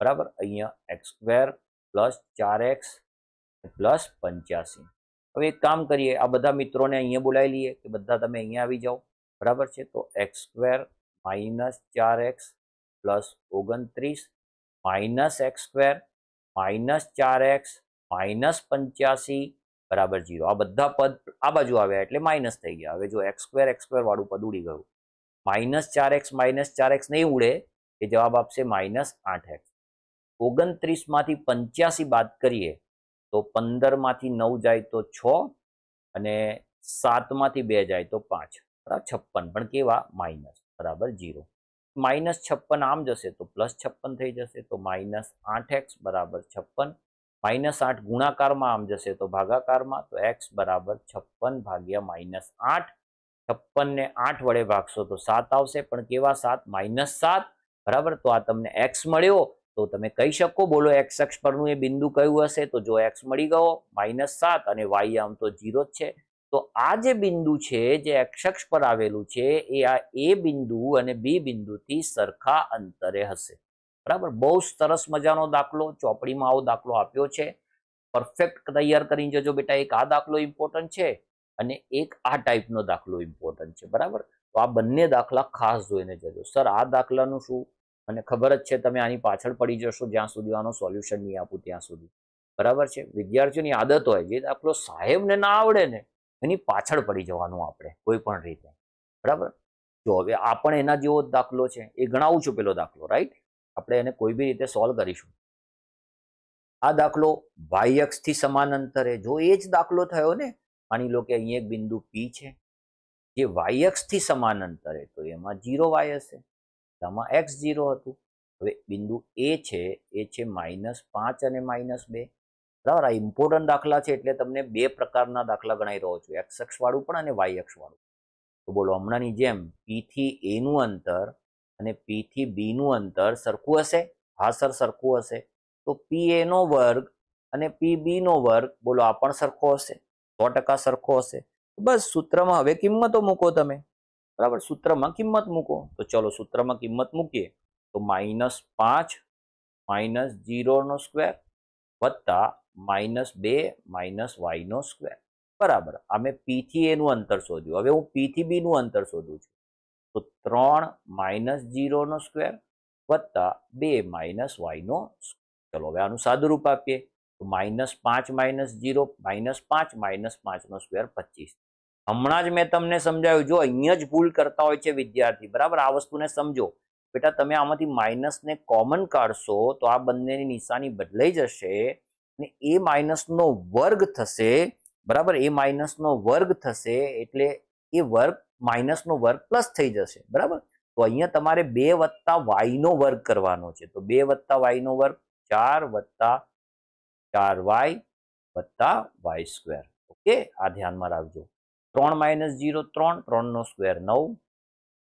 [SPEAKER 1] બરાબર અહીંયા એક્સ સ્ક્વેર પ્લસ ચાર એક્સ પ્લસ પંચ્યાસી હવે એક કામ કરીએ આ બધા મિત્રોને અહીંયા બોલાવી લઈએ કે બધા તમે અહીંયા આવી જાઓ બરાબર છે તો એક્સ સ્ક્વેર માઇનસ ચાર એક્સ પ્લસ ઓગણત્રીસ માઇનસ એક્સ સ્ક્વેર માઇનસ ચાર એક્સ માઇનસ પંચ્યાસી બરાબર જીરો આ બધા પદ આ બાજુ આવ્યા એટલે માઇનસ થઈ ગયા હવે જો એક્સ સ્ક્વેર એક્સ સ્ક્વેર વાળું પદ ઉડી ગયું માઇનસ ચાર એક્સ માઇનસ ચાર એક્સ નહીં ઉડે એ જવાબ આપશે માઇનસ આઠ એક્સ ઓગણત્રીસમાંથી પંચ્યાસી બાદ કરીએ તો પંદરમાંથી નવ જાય તો છ અને સાતમાંથી બે જાય તો પાંચ બરાબર છપ્પન પણ કેવા માઇનસ બરાબર જીરો માઇનસ છપ્પન આમ જશે તો પ્લસ છપ્પન થઈ જશે તો માઇનસ આઠ એક્સ બરાબર છપ્પન માઇનસ આઠ ગુણાકારમાં આમ જશે તો ભાગાકારમાં તો એક્સ બરાબર છપ્પન ભાગ્યા માઇનસ આઠ છપ્પનને આઠ વડે ભાગશો તો સાત આવશે પણ કેવા સાત માઇનસ સાત બરાબર તો આ તમને એક્સ મળ્યો તો તમે કહી શકો બોલો એક્સ અક્ષ પરનું એ બિંદુ કયું હશે તો જો એક્સ મળી ગયો માઇનસ સાત અને વાય આમ તો જીરો જ છે તો આ જે બિંદુ છે જે એક્ષક્ષ પર આવેલું છે એ આ એ બિંદુ અને બી બિંદુથી સરખા અંતરે હશે બરાબર બહુ સરસ મજાનો દાખલો ચોપડીમાં આવો દાખલો આપ્યો છે પરફેક્ટ તૈયાર કરીને જજો બેટા એક આ દાખલો ઇમ્પોર્ટન્ટ છે અને એક આ ટાઈપનો દાખલો ઇમ્પોર્ટન્ટ છે બરાબર તો આ બંને દાખલા ખાસ જોઈને જજો સર આ દાખલાનું શું અને ખબર જ છે તમે આની પાછળ પડી જશો જ્યાં સુધી આનો સોલ્યુશન નહીં આપું ત્યાં સુધી બરાબર છે વિદ્યાર્થીઓની આદત હોય જે દાખલો સાહેબને ના આવડે ને એની પાછળ પડી જવાનું આપણે કોઈ પણ રીતે બરાબર જો હવે આ પણ એના જેવો જ દાખલો છે એ ગણાવું છું પેલો દાખલો રાઈટ આપણે એને કોઈ બી રીતે સોલ્વ કરીશું આ દાખલો વાય અક્ષથી સમાન અંતરે જો એ જ દાખલો થયો ને માની લો કે અહીં એક બિંદુ પી છે જે વાય અક્ષથી સમાન અંતરે તો એમાં જીરો વાય હશે આમાં એક્સ જીરો હતું હવે બિંદુ એ છે એ છે માઇનસ પાંચ અને માઇનસ બે બરાબર આ ઇમ્પોર્ટન્ટ દાખલા છે એટલે તમને બે પ્રકારના દાખલા ગણાવી રહ્યો છું એક્સ એક્સ વાળું પણ અને વાય એક્સ વાળું તો બોલો હમણાંની જેમ પીથી એનું અંતર અને પી થી બીનું અંતર સરખું હશે હા સર સરખું હશે તો પી એનો વર્ગ અને પી બીનો વર્ગ બોલો આ પણ સરખો હશે સો ટકા સરખો હશે બસ સૂત્રમાં હવે કિંમતો મૂકો તમે બરાબર સૂત્રમાં કિંમત મૂકો તો ચલો સૂત્રમાં કિંમત મૂકીએ તો માઇનસ પાંચ માઇનસ જીરોનો સ્કવેર વત્તા માઇનસ બે માઇનસ વાયનો સ્ક્વેર બરાબર આ મેં પીથી એનું અંતર શોધ્યું હવે હું પીથી બીનું અંતર શોધું છું તો ત્રણ માઇનસ જીરોનો સ્ક્વેર વત્તા બે માઇનસ વાયનો ચલો હવે આનું સાદુરૂપ આપીએ તો માઇનસ પાંચ માઇનસ જીરો માઇનસ પાંચ માઇનસ પાંચનો સ્ક્વેર પચીસ હમણાં જ મેં તમને સમજાવ્યું જો અહીંયા જ ભૂલ કરતા હોય છે વિદ્યાર્થી બરાબર આ વસ્તુને સમજો બેટા તમે આમાંથી માઇનસને કોમન કાઢશો તો આ બંનેની નિશાની બદલાઈ જશે અને એ માઇનસનો વર્ગ થશે બરાબર એ માઇનસનો વર્ગ થશે એટલે એ વર્ગ માઇનસનો વર્ગ પ્લસ થઈ જશે બરાબર તો અહીંયા તમારે બે વત્તા વાયનો વર્ગ કરવાનો છે તો બે વત્તા વાયનો વર્ગ ચાર વત્તા ચાર વાય વત્તા વાય સ્ક્વેર ઓકે આ ધ્યાનમાં રાખજો ત્રણ માઇનસ જીરો ત્રણ ત્રણનો સ્ક્વેર નવ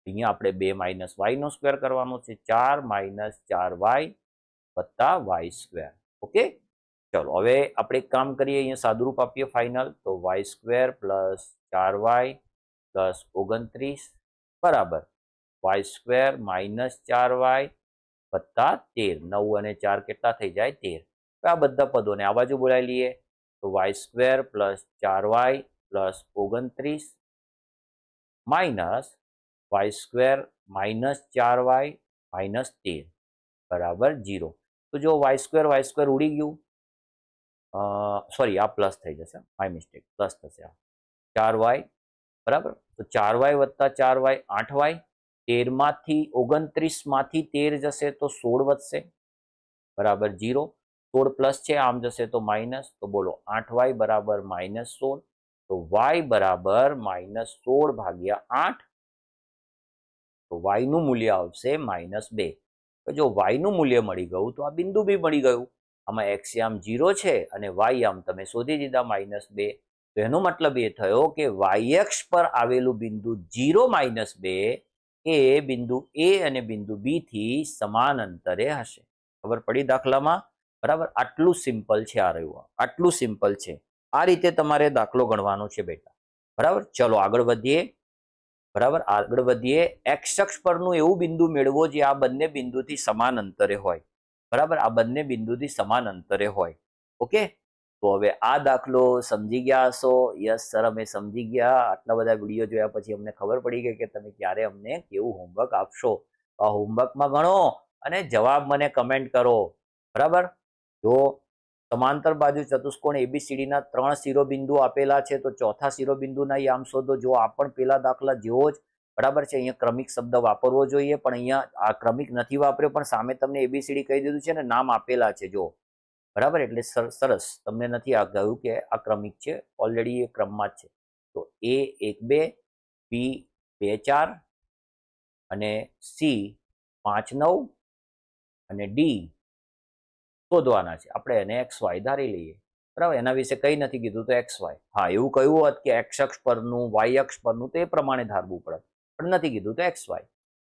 [SPEAKER 1] અહીંયા આપણે બે માઇનસ વાયનો સ્ક્વેર કરવાનો છે ચાર માઇનસ ચાર વાય વત્તા વાય સ્ક્વેર ઓકે ચલો હવે આપણે એક કામ કરીએ અહીંયા સાદુરૂપ આપીએ ફાઇનલ તો વાય સ્ક્વેર પ્લસ ચાર વાય પ્લસ ઓગણત્રીસ બરાબર વાય સ્ક્વેર માઇનસ ચાર વાય વત્તા તેર નવ અને ચાર કેટલા થઈ જાય તેર આ બધા પદોને આ બાજુ બોલાવી લઈએ તો વાય સ્ક્વેર પ્લસ ચાર વાય પ્લસ ઓગણત્રીસ માઇનસ વાય સ્ક્વેર માઇનસ ચાર વાય માઇનસ તેર બરાબર જીરો તો જો વાય સ્ક્વેર વાય સ્ક્વેર ઉડી ગયું સોરી આ પ્લસ થઈ જશે માય મિસ્ટેક પ્લસ થશે આ ચાર વાય બરાબર તો ચાર વાય વત્તા ચાર વાય આઠ વાય તેરમાંથી ઓગણત્રીસમાંથી તેર જશે તો સોળ વધશે બરાબર જીરો સોળ પ્લસ છે આમ જશે તો માઇનસ તો બોલો આઠ વાય બરાબર માઇનસ સોળ તો વાય બરાબર માઇનસ સોળ ભાગ્યા આઠ તો વાયનું મૂલ્ય આવશે માઇનસ બે તો જો વાયનું મૂલ્ય મળી ગયું તો આ બિંદુ બી મળી ગયું આમાં એક્સ આમ જીરો છે અને વાય આમ તમે શોધી દીધા માઇનસ બે તો એનો મતલબ એ થયો કે વાયક્ષ પર આવેલું બિંદુ જીરો માઇનસ બે એ બિંદુ એ અને બિંદુ બી થી સમાન અંતરે હશે ખબર પડી દાખલામાં બરાબર આટલું સિમ્પલ છે આ રહ્યું આટલું સિમ્પલ છે આ રીતે તમારે દાખલો ગણવાનો છે બેટા બરાબર ચલો આગળ વધીએ બરાબર આગળ વધીએ એક્સ પરનું એવું બિંદુ મેળવો જે આ બંને બિંદુથી સમાન અંતરે હોય બરાબર આ બંને બિંદુથી સમાન અંતરે હોય ઓકે તો હવે આ દાખલો સમજી ગયા હશો યસ સર અમે સમજી ગયા આટલા બધા વિડીયો જોયા પછી અમને ખબર પડી ગઈ કે તમે ક્યારે અમને કેવું હોમવર્ક આપશો આ હોમવર્કમાં ગણો અને જવાબ મને કમેન્ટ કરો બરાબર જો સમાંતર બાજુ ચતુષ્કોણ એબીસીડીના ત્રણ શિરોબિંદુ આપેલા છે તો ચોથા શિરોબિંદુના યામ શોધો જો આ પણ પેલા દાખલા જેવો જ બરાબર છે અહીંયા ક્રમિક શબ્દ વાપરવો જોઈએ પણ અહીંયા આ ક્રમિક નથી વાપર્યો પણ સામે તમને એબીસીડી કહી દીધું છે ને નામ આપેલા છે જો બરાબર એટલે સરસ તમને નથી આ ગયું કે આ ક્રમિક છે ઓલરેડી એ ક્રમમાં જ છે તો એ એક બે પી બે ચાર અને સી પાંચ નવ અને ડી શોધવાના છે આપણે એને એક્સ વાય ધારી લઈએ બરાબર એના વિશે કંઈ નથી કીધું તો એક્સ વાય હા એવું કહ્યું હોત કે એક્સ અક્ષ પરનું વાય અક્ષ પરનું તે પ્રમાણે ધારવું પડે પણ નથી કીધું તો એક્સ વાય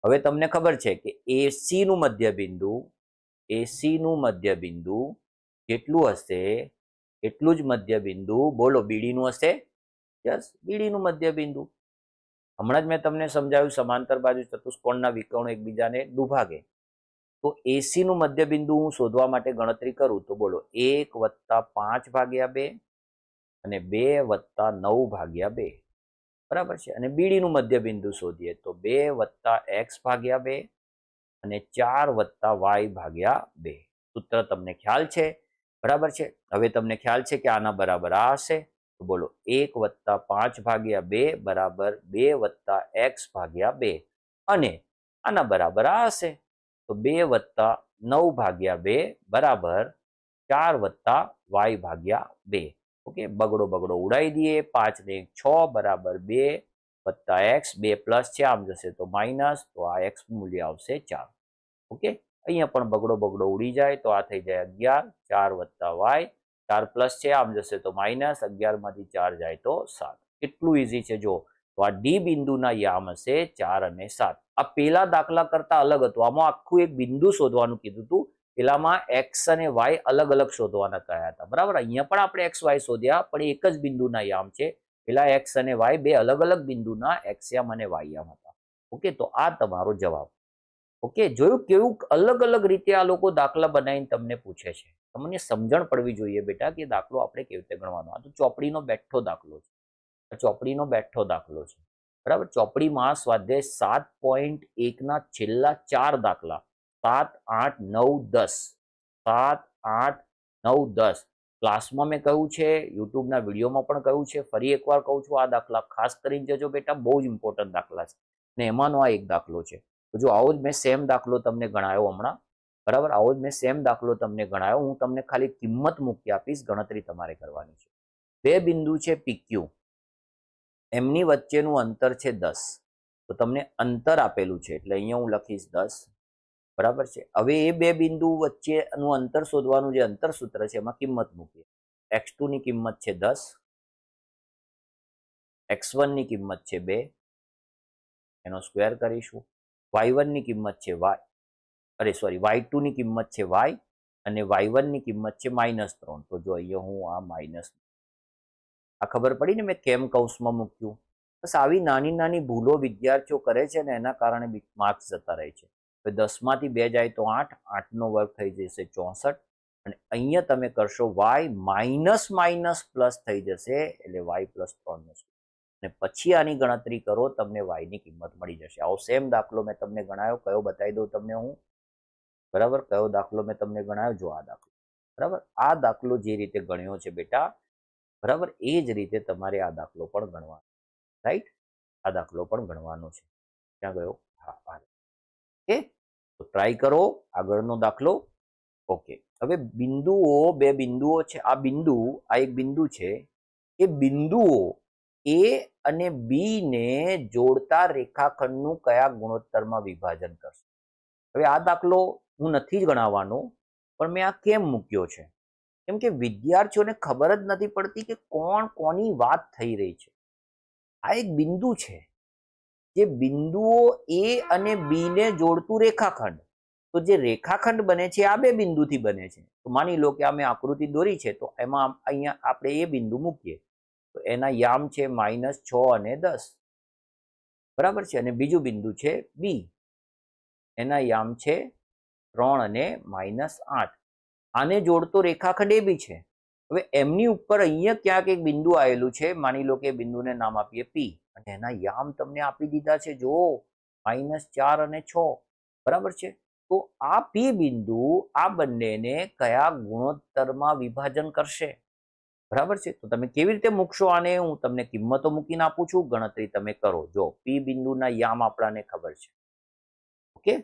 [SPEAKER 1] હવે તમને ખબર છે કે એ સીનું બિંદુ એ સીનું બિંદુ કેટલું હશે એટલું જ મધ્યબિંદુ બોલો બીડીનું હશે યસ બીડીનું મધ્યબિંદુ હમણાં જ મેં તમને સમજાવ્યું સમાંતર બાજુ ચતુષ્કોણના વિકર્ણો એકબીજાને દુભાગે તો એસીનું મધ્યબિંદુ હું શોધવા માટે ગણતરી કરું તો બોલો એક વત્તા પાંચ ભાગ્યા બે અને બે વત્તા નવ ભાગ્યા બે બરાબર છે અને બીડીનું મધ્યબિંદુ શોધીએ તો બે વત્તા એક્સ ભાગ્યા બે અને ચાર વત્તા વાય ભાગ્યા બે સૂત્ર તમને ખ્યાલ છે बराबर छे હવે તમને ખ્યાલ છે કે આ ન બરાબર આ છે તો બોલો 1 + 5 / 2 = 2 + x / 2 અને આ ન બરાબર આ છે તો 2 + 9 / 2 = 4 + y / 2 ઓકે બગડો બગડો ઉડાઈ દીય 5 ને 6 = 2 + x 2 + છે આપ જશે તો માઈનસ તો આ x મૂલ્ય આવશે 4 ઓકે અહીંયા પણ બગડો બગડો ઉડી જાય તો આ થઈ જાય અગિયાર ચાર વત્તા વાય ચાર પ્લસ છે આમ જશે તો માઇનસ અગિયારમાંથી ચાર જાય તો સાત કેટલું ઇઝી છે જો તો આ ડી બિંદુના યામ હશે ચાર અને સાત આ પેલા દાખલા કરતા અલગ હતું આમાં આખું એક બિંદુ શોધવાનું કીધું હતું પેલામાં એક્સ અને વાય અલગ અલગ શોધવાના કહ્યા હતા બરાબર અહીંયા પણ આપણે એક્સ વાય શોધ્યા પણ એક જ બિંદુના યામ છે પેલા એક્સ અને વાય બે અલગ અલગ બિંદુના એક્સ યામ અને વાય યામ હતા ઓકે તો આ તમારો જવાબ ઓકે જોયું કેવું અલગ અલગ રીતે આ લોકો દાખલા બનાવીને તમને પૂછે છે તમને સમજણ પડવી જોઈએ બેટા કે દાખલો આપણે કેવી રીતે ગણવાનો આ તો ચોપડીનો બેઠો દાખલો છે ચોપડીનો બેઠો દાખલો છે બરાબર ચોપડીમાં સ્વાધ્યાય સાત પોઈન્ટ એકના છેલ્લા ચાર દાખલા સાત આઠ નવ દસ સાત આઠ નવ દસ ક્લાસમાં મેં કહ્યું છે યુટ્યુબના વિડીયોમાં પણ કહ્યું છે ફરી એકવાર કહું છું આ દાખલા ખાસ કરીને જજો બેટા બહુ જ ઇમ્પોર્ટન્ટ દાખલા છે ને એમાંનો આ એક દાખલો છે તો જો આવો જ મેં સેમ દાખલો તમને ગણાયો હમણાં બરાબર આવો જ મેં સેમ દાખલો તમને ગણાયો હું તમને ખાલી કિંમત મૂકી આપીશ ગણતરી તમારે કરવાની છે બે બિંદુ છે પીક્યુ એમની વચ્ચેનું અંતર છે દસ તો તમને અંતર આપેલું છે એટલે અહીંયા હું લખીશ દસ બરાબર છે હવે એ બે બિંદુ વચ્ચેનું અંતર શોધવાનું જે અંતર સૂત્ર છે એમાં કિંમત મૂકીએ એક્સ ની કિંમત છે દસ એક્સ ની કિંમત છે બે એનો સ્ક્વેર કરીશું વાય વનની કિંમત છે વાય અરે સોરી વાય ટુની કિંમત છે વાય અને વાય વનની કિંમત છે માઇનસ ત્રણ તો જો અહીંયા હું આ માઇનસ આ ખબર પડી ને મેં કેમ કૌશમાં મૂક્યું બસ આવી નાની નાની ભૂલો વિદ્યાર્થીઓ કરે છે ને એના કારણે માર્ક્સ જતા રહે છે દસમાંથી બે જાય તો આઠ આઠનો વર્ગ થઈ જશે ચોસઠ અને અહીંયા તમે કરશો વાય માઇનસ માઇનસ પ્લસ થઈ જશે એટલે વાય પ્લસ ત્રણનો ને પછી આની ગણતરી કરો તમને વાયની કિંમત મળી જશે આવો સેમ દાખલો મેં તમને ગણાયો કયો બતાવી દઉં તમને હું બરાબર કયો દાખલો મેં તમને ગણાયો જો આ દાખલો બરાબર આ દાખલો જે રીતે ગણ્યો છે બેટા બરાબર એ જ રીતે તમારે આ દાખલો પણ ગણવાનો રાઈટ આ દાખલો પણ ગણવાનો છે ક્યાં ગયો હા આ ઓકે તો ટ્રાય કરો આગળનો દાખલો ઓકે હવે બિંદુઓ બે બિંદુઓ છે આ બિંદુ આ એક બિંદુ છે એ બિંદુઓ એ અને બી ને જોડતા રેખાખંડનું કયા ગુણોત્તરમાં વિભાજન કરશે હવે આ દાખલો હું નથી જ ગણાવવાનો પણ મેં આ કેમ મૂક્યો છે કેમ કે વિદ્યાર્થીઓને ખબર જ નથી પડતી કે કોણ કોની વાત થઈ રહી છે આ એક બિંદુ છે જે બિંદુઓ એ અને બી ને જોડતું રેખાખંડ તો જે રેખાખંડ બને છે આ બે બિંદુથી બને છે તો માની લો કે અમે આકૃતિ દોરી છે તો એમાં અહીંયા આપણે એ બિંદુ મૂકીએ તો એના યામ છે માઇનસ છ અને દસ બરાબર છે અને બીજું બિંદુ છે બી એના યામ છે ત્રણ અને માઇનસ આઠ આને જોડતો રેખાખંડ એ બી છે હવે એમની ઉપર અહીંયા ક્યાંક એક બિંદુ આવેલું છે માની લો કે બિંદુને નામ આપીએ પી અને એના યામ તમને આપી દીધા છે જો માઇનસ ચાર અને છ બરાબર છે તો આ પી બિંદુ આ બંનેને કયા ગુણોત્તરમાં વિભાજન કરશે બરાબર છે તો તમે કેવી રીતે મૂકશો આને હું તમને કિંમતો મૂકીને આપું છું ગણતરી તમે કરો જો પી બિંદુના યામ આપણાને ખબર છે ઓકે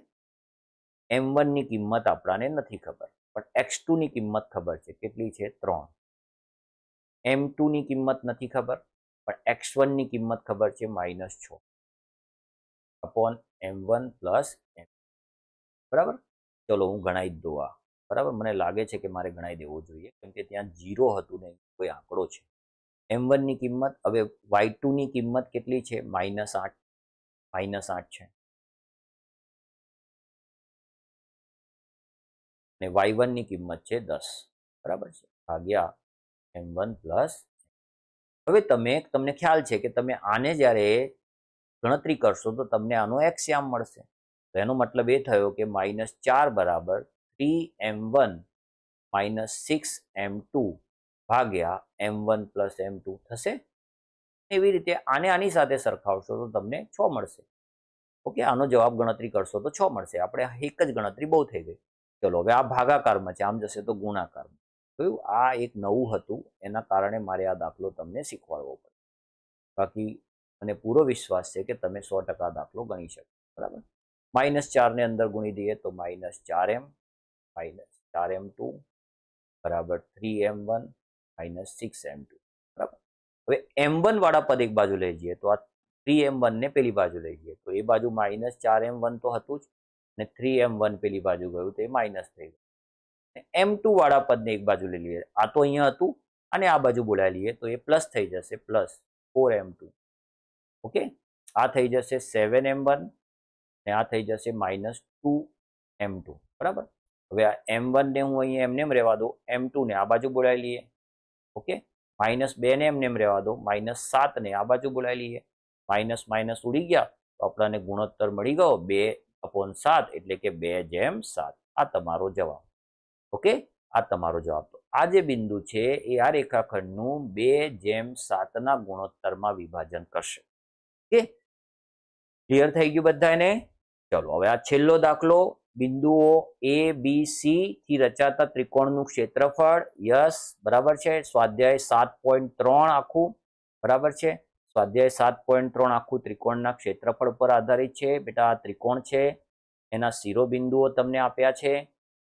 [SPEAKER 1] એમ વનની કિંમત આપણાને નથી ખબર પણ એક્સ ટુની કિંમત ખબર છે કેટલી છે ત્રણ એમ ટુની કિંમત નથી ખબર પણ એક્સ વનની કિંમત ખબર છે માઇનસ છ અપોન એમ વન પ્લસ એમ બરાબર ચલો હું ગણાવી દઉં આ બરાબર મને લાગે છે કે મારે ગણાઈ દેવો જોઈએ કેમ કે ત્યાં જીરો હતું ને કોઈ આંકડો છે એમ વનની કિંમત હવે વાય ટુની કિંમત કેટલી છે માઇનસ આઠ માઇનસ
[SPEAKER 2] આઠ છે ને વાય
[SPEAKER 1] વનની કિંમત છે દસ બરાબર છે ભાગ્યા એમ વન પ્લસ હવે તમે તમને ખ્યાલ છે કે તમે આને જ્યારે ગણતરી કરશો તો તમને આનો એક્સ્યામ મળશે તો એનો મતલબ એ થયો કે માઇનસ ચાર બરાબર three m one minus six m two ભાગ્યા એમ વન પ્લસ એમ ટુ થશે એવી રીતે આને આની સાથે સરખાવશો તો તમને છ મળશે ઓકે આનો જવાબ ગણતરી કરશો તો છ મળશે આપણે એક જ ગણતરી બહુ થઈ ગઈ ચલો હવે આ ભાગાકારમાં છે આમ જશે તો ગુણાકારમાં જોયું આ એક નવું હતું એના કારણે મારે આ દાખલો તમને શીખવાડવો પડે બાકી મને પૂરો વિશ્વાસ છે કે તમે સો દાખલો ગણી શકો બરાબર માઇનસ ચારને અંદર ગુણી દઈએ તો માઇનસ ચાર એમ માઇનસ ચાર એમ ટુ બરાબર three m one minus six m two બરાબર હવે એમ વન વાળા પદ એક બાજુ લઈ જઈએ તો આ થ્રી એમ વનને પેલી બાજુ લઈ જઈએ તો એ બાજુ માઇનસ ચાર એમ વન તો હતું જ ને થ્રી એમ વન પેલી બાજુ ગયું તો એ માઇનસ થઈ ગયું એમ ટુ વાળા પદને એક બાજુ લઈ લઈએ આ તો અહીંયા હતું અને આ બાજુ બોલાવી લઈએ તો એ પ્લસ થઈ જશે plus four m two okay આ થઈ જશે સેવન એમ વન ને આ થઈ જશે માઇનસ ટુ એમ ટુ બરાબર હવે આ એમ ને હું અહીંયા એમને એમ રહેવા દો એમ ને આ બાજુ બોલાવી લઈએ ઓકે માઇનસ બે ને એમને એમ રહેવા દો માઇનસ ને આ બાજુ બોલાવી લઈએ માઇનસ માઇનસ ઉડી ગયા તો આપણને ગુણોત્તર મળી ગયો બે અપોન સાત એટલે કે બે જેમ સાત આ તમારો જવાબ ઓકે આ તમારો જવાબ તો આ જે બિંદુ છે એ આ રેખાખંડનું બે જેમ સાતના ગુણોત્તરમાં વિભાજન કરશે ઓકે ક્લિયર થઈ ગયું બધાને ચલો હવે આ છેલ્લો દાખલો બિંદુઓ એ બી સી થી રચાતા ત્રિકોણનું ક્ષેત્રફળ યસ બરાબર છે સ્વાધ્યાય સાત પોઈન્ટ ત્રણ આખું બરાબર છે સ્વાધ્યાય સાત પોઈન્ટ ત્રણ આખું ત્રિકોણના ક્ષેત્રફળ પર આધારિત છે બેટા આ ત્રિકોણ છે એના શિરોબિંદુઓ તમને આપ્યા છે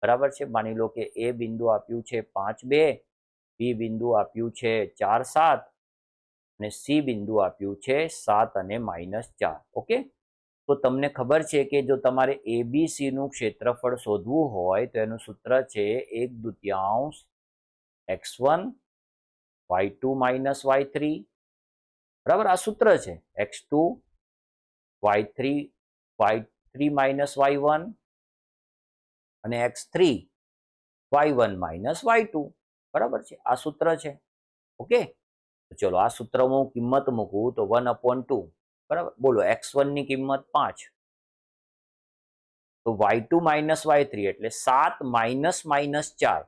[SPEAKER 1] બરાબર છે માની લો કે એ બિંદુ આપ્યું છે પાંચ બે બી બિંદુ આપ્યું છે ચાર સાત અને સી બિંદુ આપ્યું છે સાત અને માઇનસ ચાર ઓકે તો તમને ખબર છે કે જો તમારે એબીસીનું ક્ષેત્રફળ શોધવું હોય તો એનું સૂત્ર છે એક દુત્યાંશ x one y two minus y three બરાબર આ સૂત્ર છે x two y three y three minus Y one અને x three y one minus y two બરાબર છે આ સૂત્ર છે ઓકે ચલો આ સૂત્રમાં હું કિંમત મૂકું તો વન અપોન ટુ બરાબર બોલો એક્સ વનની કિંમત પાંચ તો y two minus y three એટલે સાત માઇનસ માઇનસ ચાર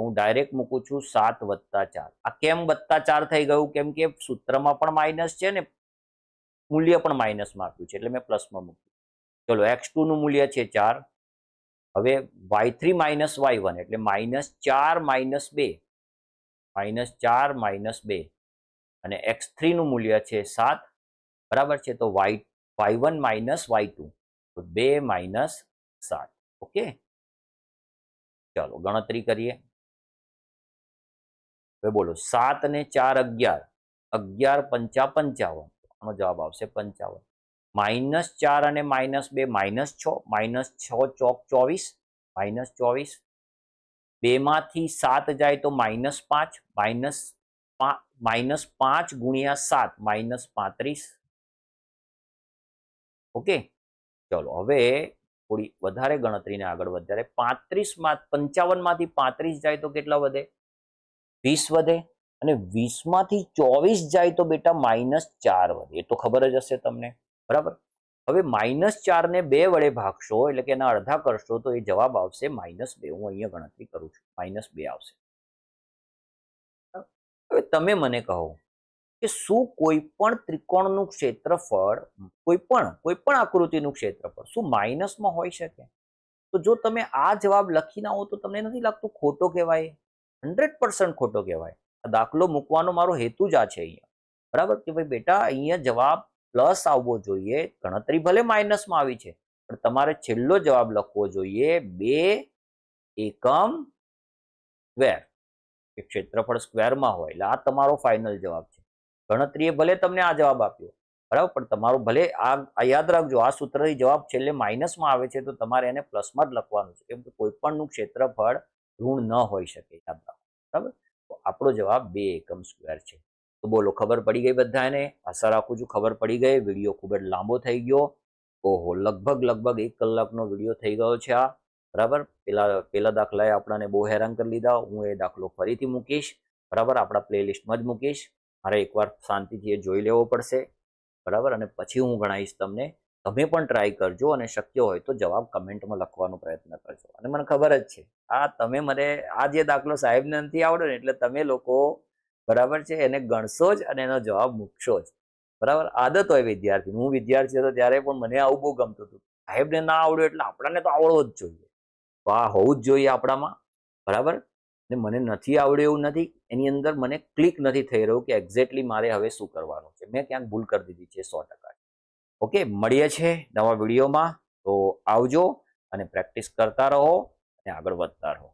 [SPEAKER 1] હું ડાયરેક્ટ મૂકું છું સાત વત્તા ચાર આ કેમ વત્તા ચાર થઈ ગયું કેમ કે સૂત્રમાં પણ માઇનસ છે ને મૂલ્ય પણ માઇનસમાં આપ્યું છે એટલે મેં પ્લસમાં મૂક્યું ચલો એક્સ નું મૂલ્ય છે ચાર હવે y three minus Y one એટલે માઇનસ ચાર માઇનસ બે માઇનસ ચાર માઇનસ બે અને એક્સ થ્રીનું મૂલ્ય છે સાત બરાબર છે તો y y one minus y two તો બે માઇનસ સાત ઓકે ચાલો ગણતરી કરીએ હવે બોલો સાત ને ચાર અગિયાર અગિયાર પંચા પંચાવન આનો જવાબ આવશે પંચાવન માઇનસ ચાર અને માઇનસ બે માઇનસ છ માઇનસ છ ચોક ચોવીસ માઇનસ ચોવીસ બેમાંથી સાત જાય તો માઇનસ પાંચ માઇનસ માઇનસ પાંચ ગુણ્યા સાત માઇનસ પાંત્રીસ ઓકે ચલો હવે થોડી વધારે ગણતરીને આગળ વધારે પાંત્રીસમાં પંચાવનમાંથી પાંત્રીસ જાય તો કેટલા વધે વીસ વધે અને વીસમાંથી ચોવીસ જાય તો બેટા માઇનસ ચાર વધે એ તો ખબર જ હશે તમને બરાબર હવે માઇનસ ચારને બે વડે ભાગશો એટલે કે એના અડધા કરશો તો એ જવાબ આવશે માઇનસ બે હું અહીંયા ગણતરી કરું છું માઇનસ બે આવશે હવે તમે મને કહો કે શું કોઈ પણ ત્રિકોણનું ક્ષેત્રફળ કોઈ પણ કોઈ પણ આકૃતિનું ક્ષેત્રફળ શું માઇનસમાં હોઈ શકે તો જો તમે આ જવાબ લખી ના હો તો તમને નથી લાગતું ખોટો કહેવાય હંડ્રેડ પર્સન્ટ ખોટો કહેવાય આ દાખલો મૂકવાનો મારો હેતુ જ આ છે અહીંયા બરાબર કે ભાઈ બેટા અહીંયા જવાબ પ્લસ આવવો જોઈએ ગણતરી ભલે માઇનસમાં આવી છે પણ તમારે છેલ્લો જવાબ લખવો જોઈએ બે એકમ સ્ક્વેર ક્ષેત્રફળ સ્ક્વેરમાં હોય એટલે આ તમારો ફાઇનલ જવાબ છે ગણતરીએ ભલે તમને આ જવાબ આપ્યો બરાબર પણ તમારું ભલે આ યાદ રાખજો આ સૂત્રથી જવાબ છેલ્લે માઇનસમાં આવે છે તો તમારે એને પ્લસમાં જ લખવાનું છે કેમ કે કોઈ પણનું ક્ષેત્રફળ ઋણ ન હોઈ શકે યાદ રાખો બરાબર તો આપણો જવાબ બે એકમ સ્ક્વેર છે તો બોલો ખબર પડી ગઈ બધાને આશા રાખું છું ખબર પડી ગઈ વિડીયો ખૂબ જ લાંબો થઈ ગયો ઓહો લગભગ લગભગ એક કલાકનો વિડીયો થઈ ગયો છે આ બરાબર પેલા પેલા દાખલાએ આપણાને બહુ હેરાન કરી લીધા હું એ દાખલો ફરીથી મૂકીશ બરાબર આપણા પ્લેલિસ્ટમાં જ મૂકીશ મારે એકવાર શાંતિથી એ જોઈ લેવો પડશે બરાબર અને પછી હું ગણાવીશ તમને તમે પણ ટ્રાય કરજો અને શક્ય હોય તો જવાબ કમેન્ટમાં લખવાનો પ્રયત્ન કરજો અને મને ખબર જ છે આ તમે મને આ જે દાખલો સાહેબને નથી આવડ્યો ને એટલે તમે લોકો બરાબર છે એને ગણશો જ અને એનો જવાબ મૂકશો જ બરાબર આદત હોય વિદ્યાર્થી હું વિદ્યાર્થી હતો ત્યારે પણ મને આવું બહુ ગમતું હતું સાહેબને ના આવડ્યું એટલે આપણને તો આવડવો જ જોઈએ તો આ હોવું જ જોઈએ આપણામાં બરાબર ને મને નથી આવડ્યું એવું નથી એની અંદર મને ક્લિક નથી થઈ રહ્યું કે એક્ઝેક્ટલી મારે હવે શું કરવાનું છે મેં ક્યાંક ભૂલ કરી દીધી છે સો ટકા ઓકે મળીએ છે નવા વિડીયોમાં તો આવજો અને પ્રેક્ટિસ કરતા રહો અને આગળ વધતા રહો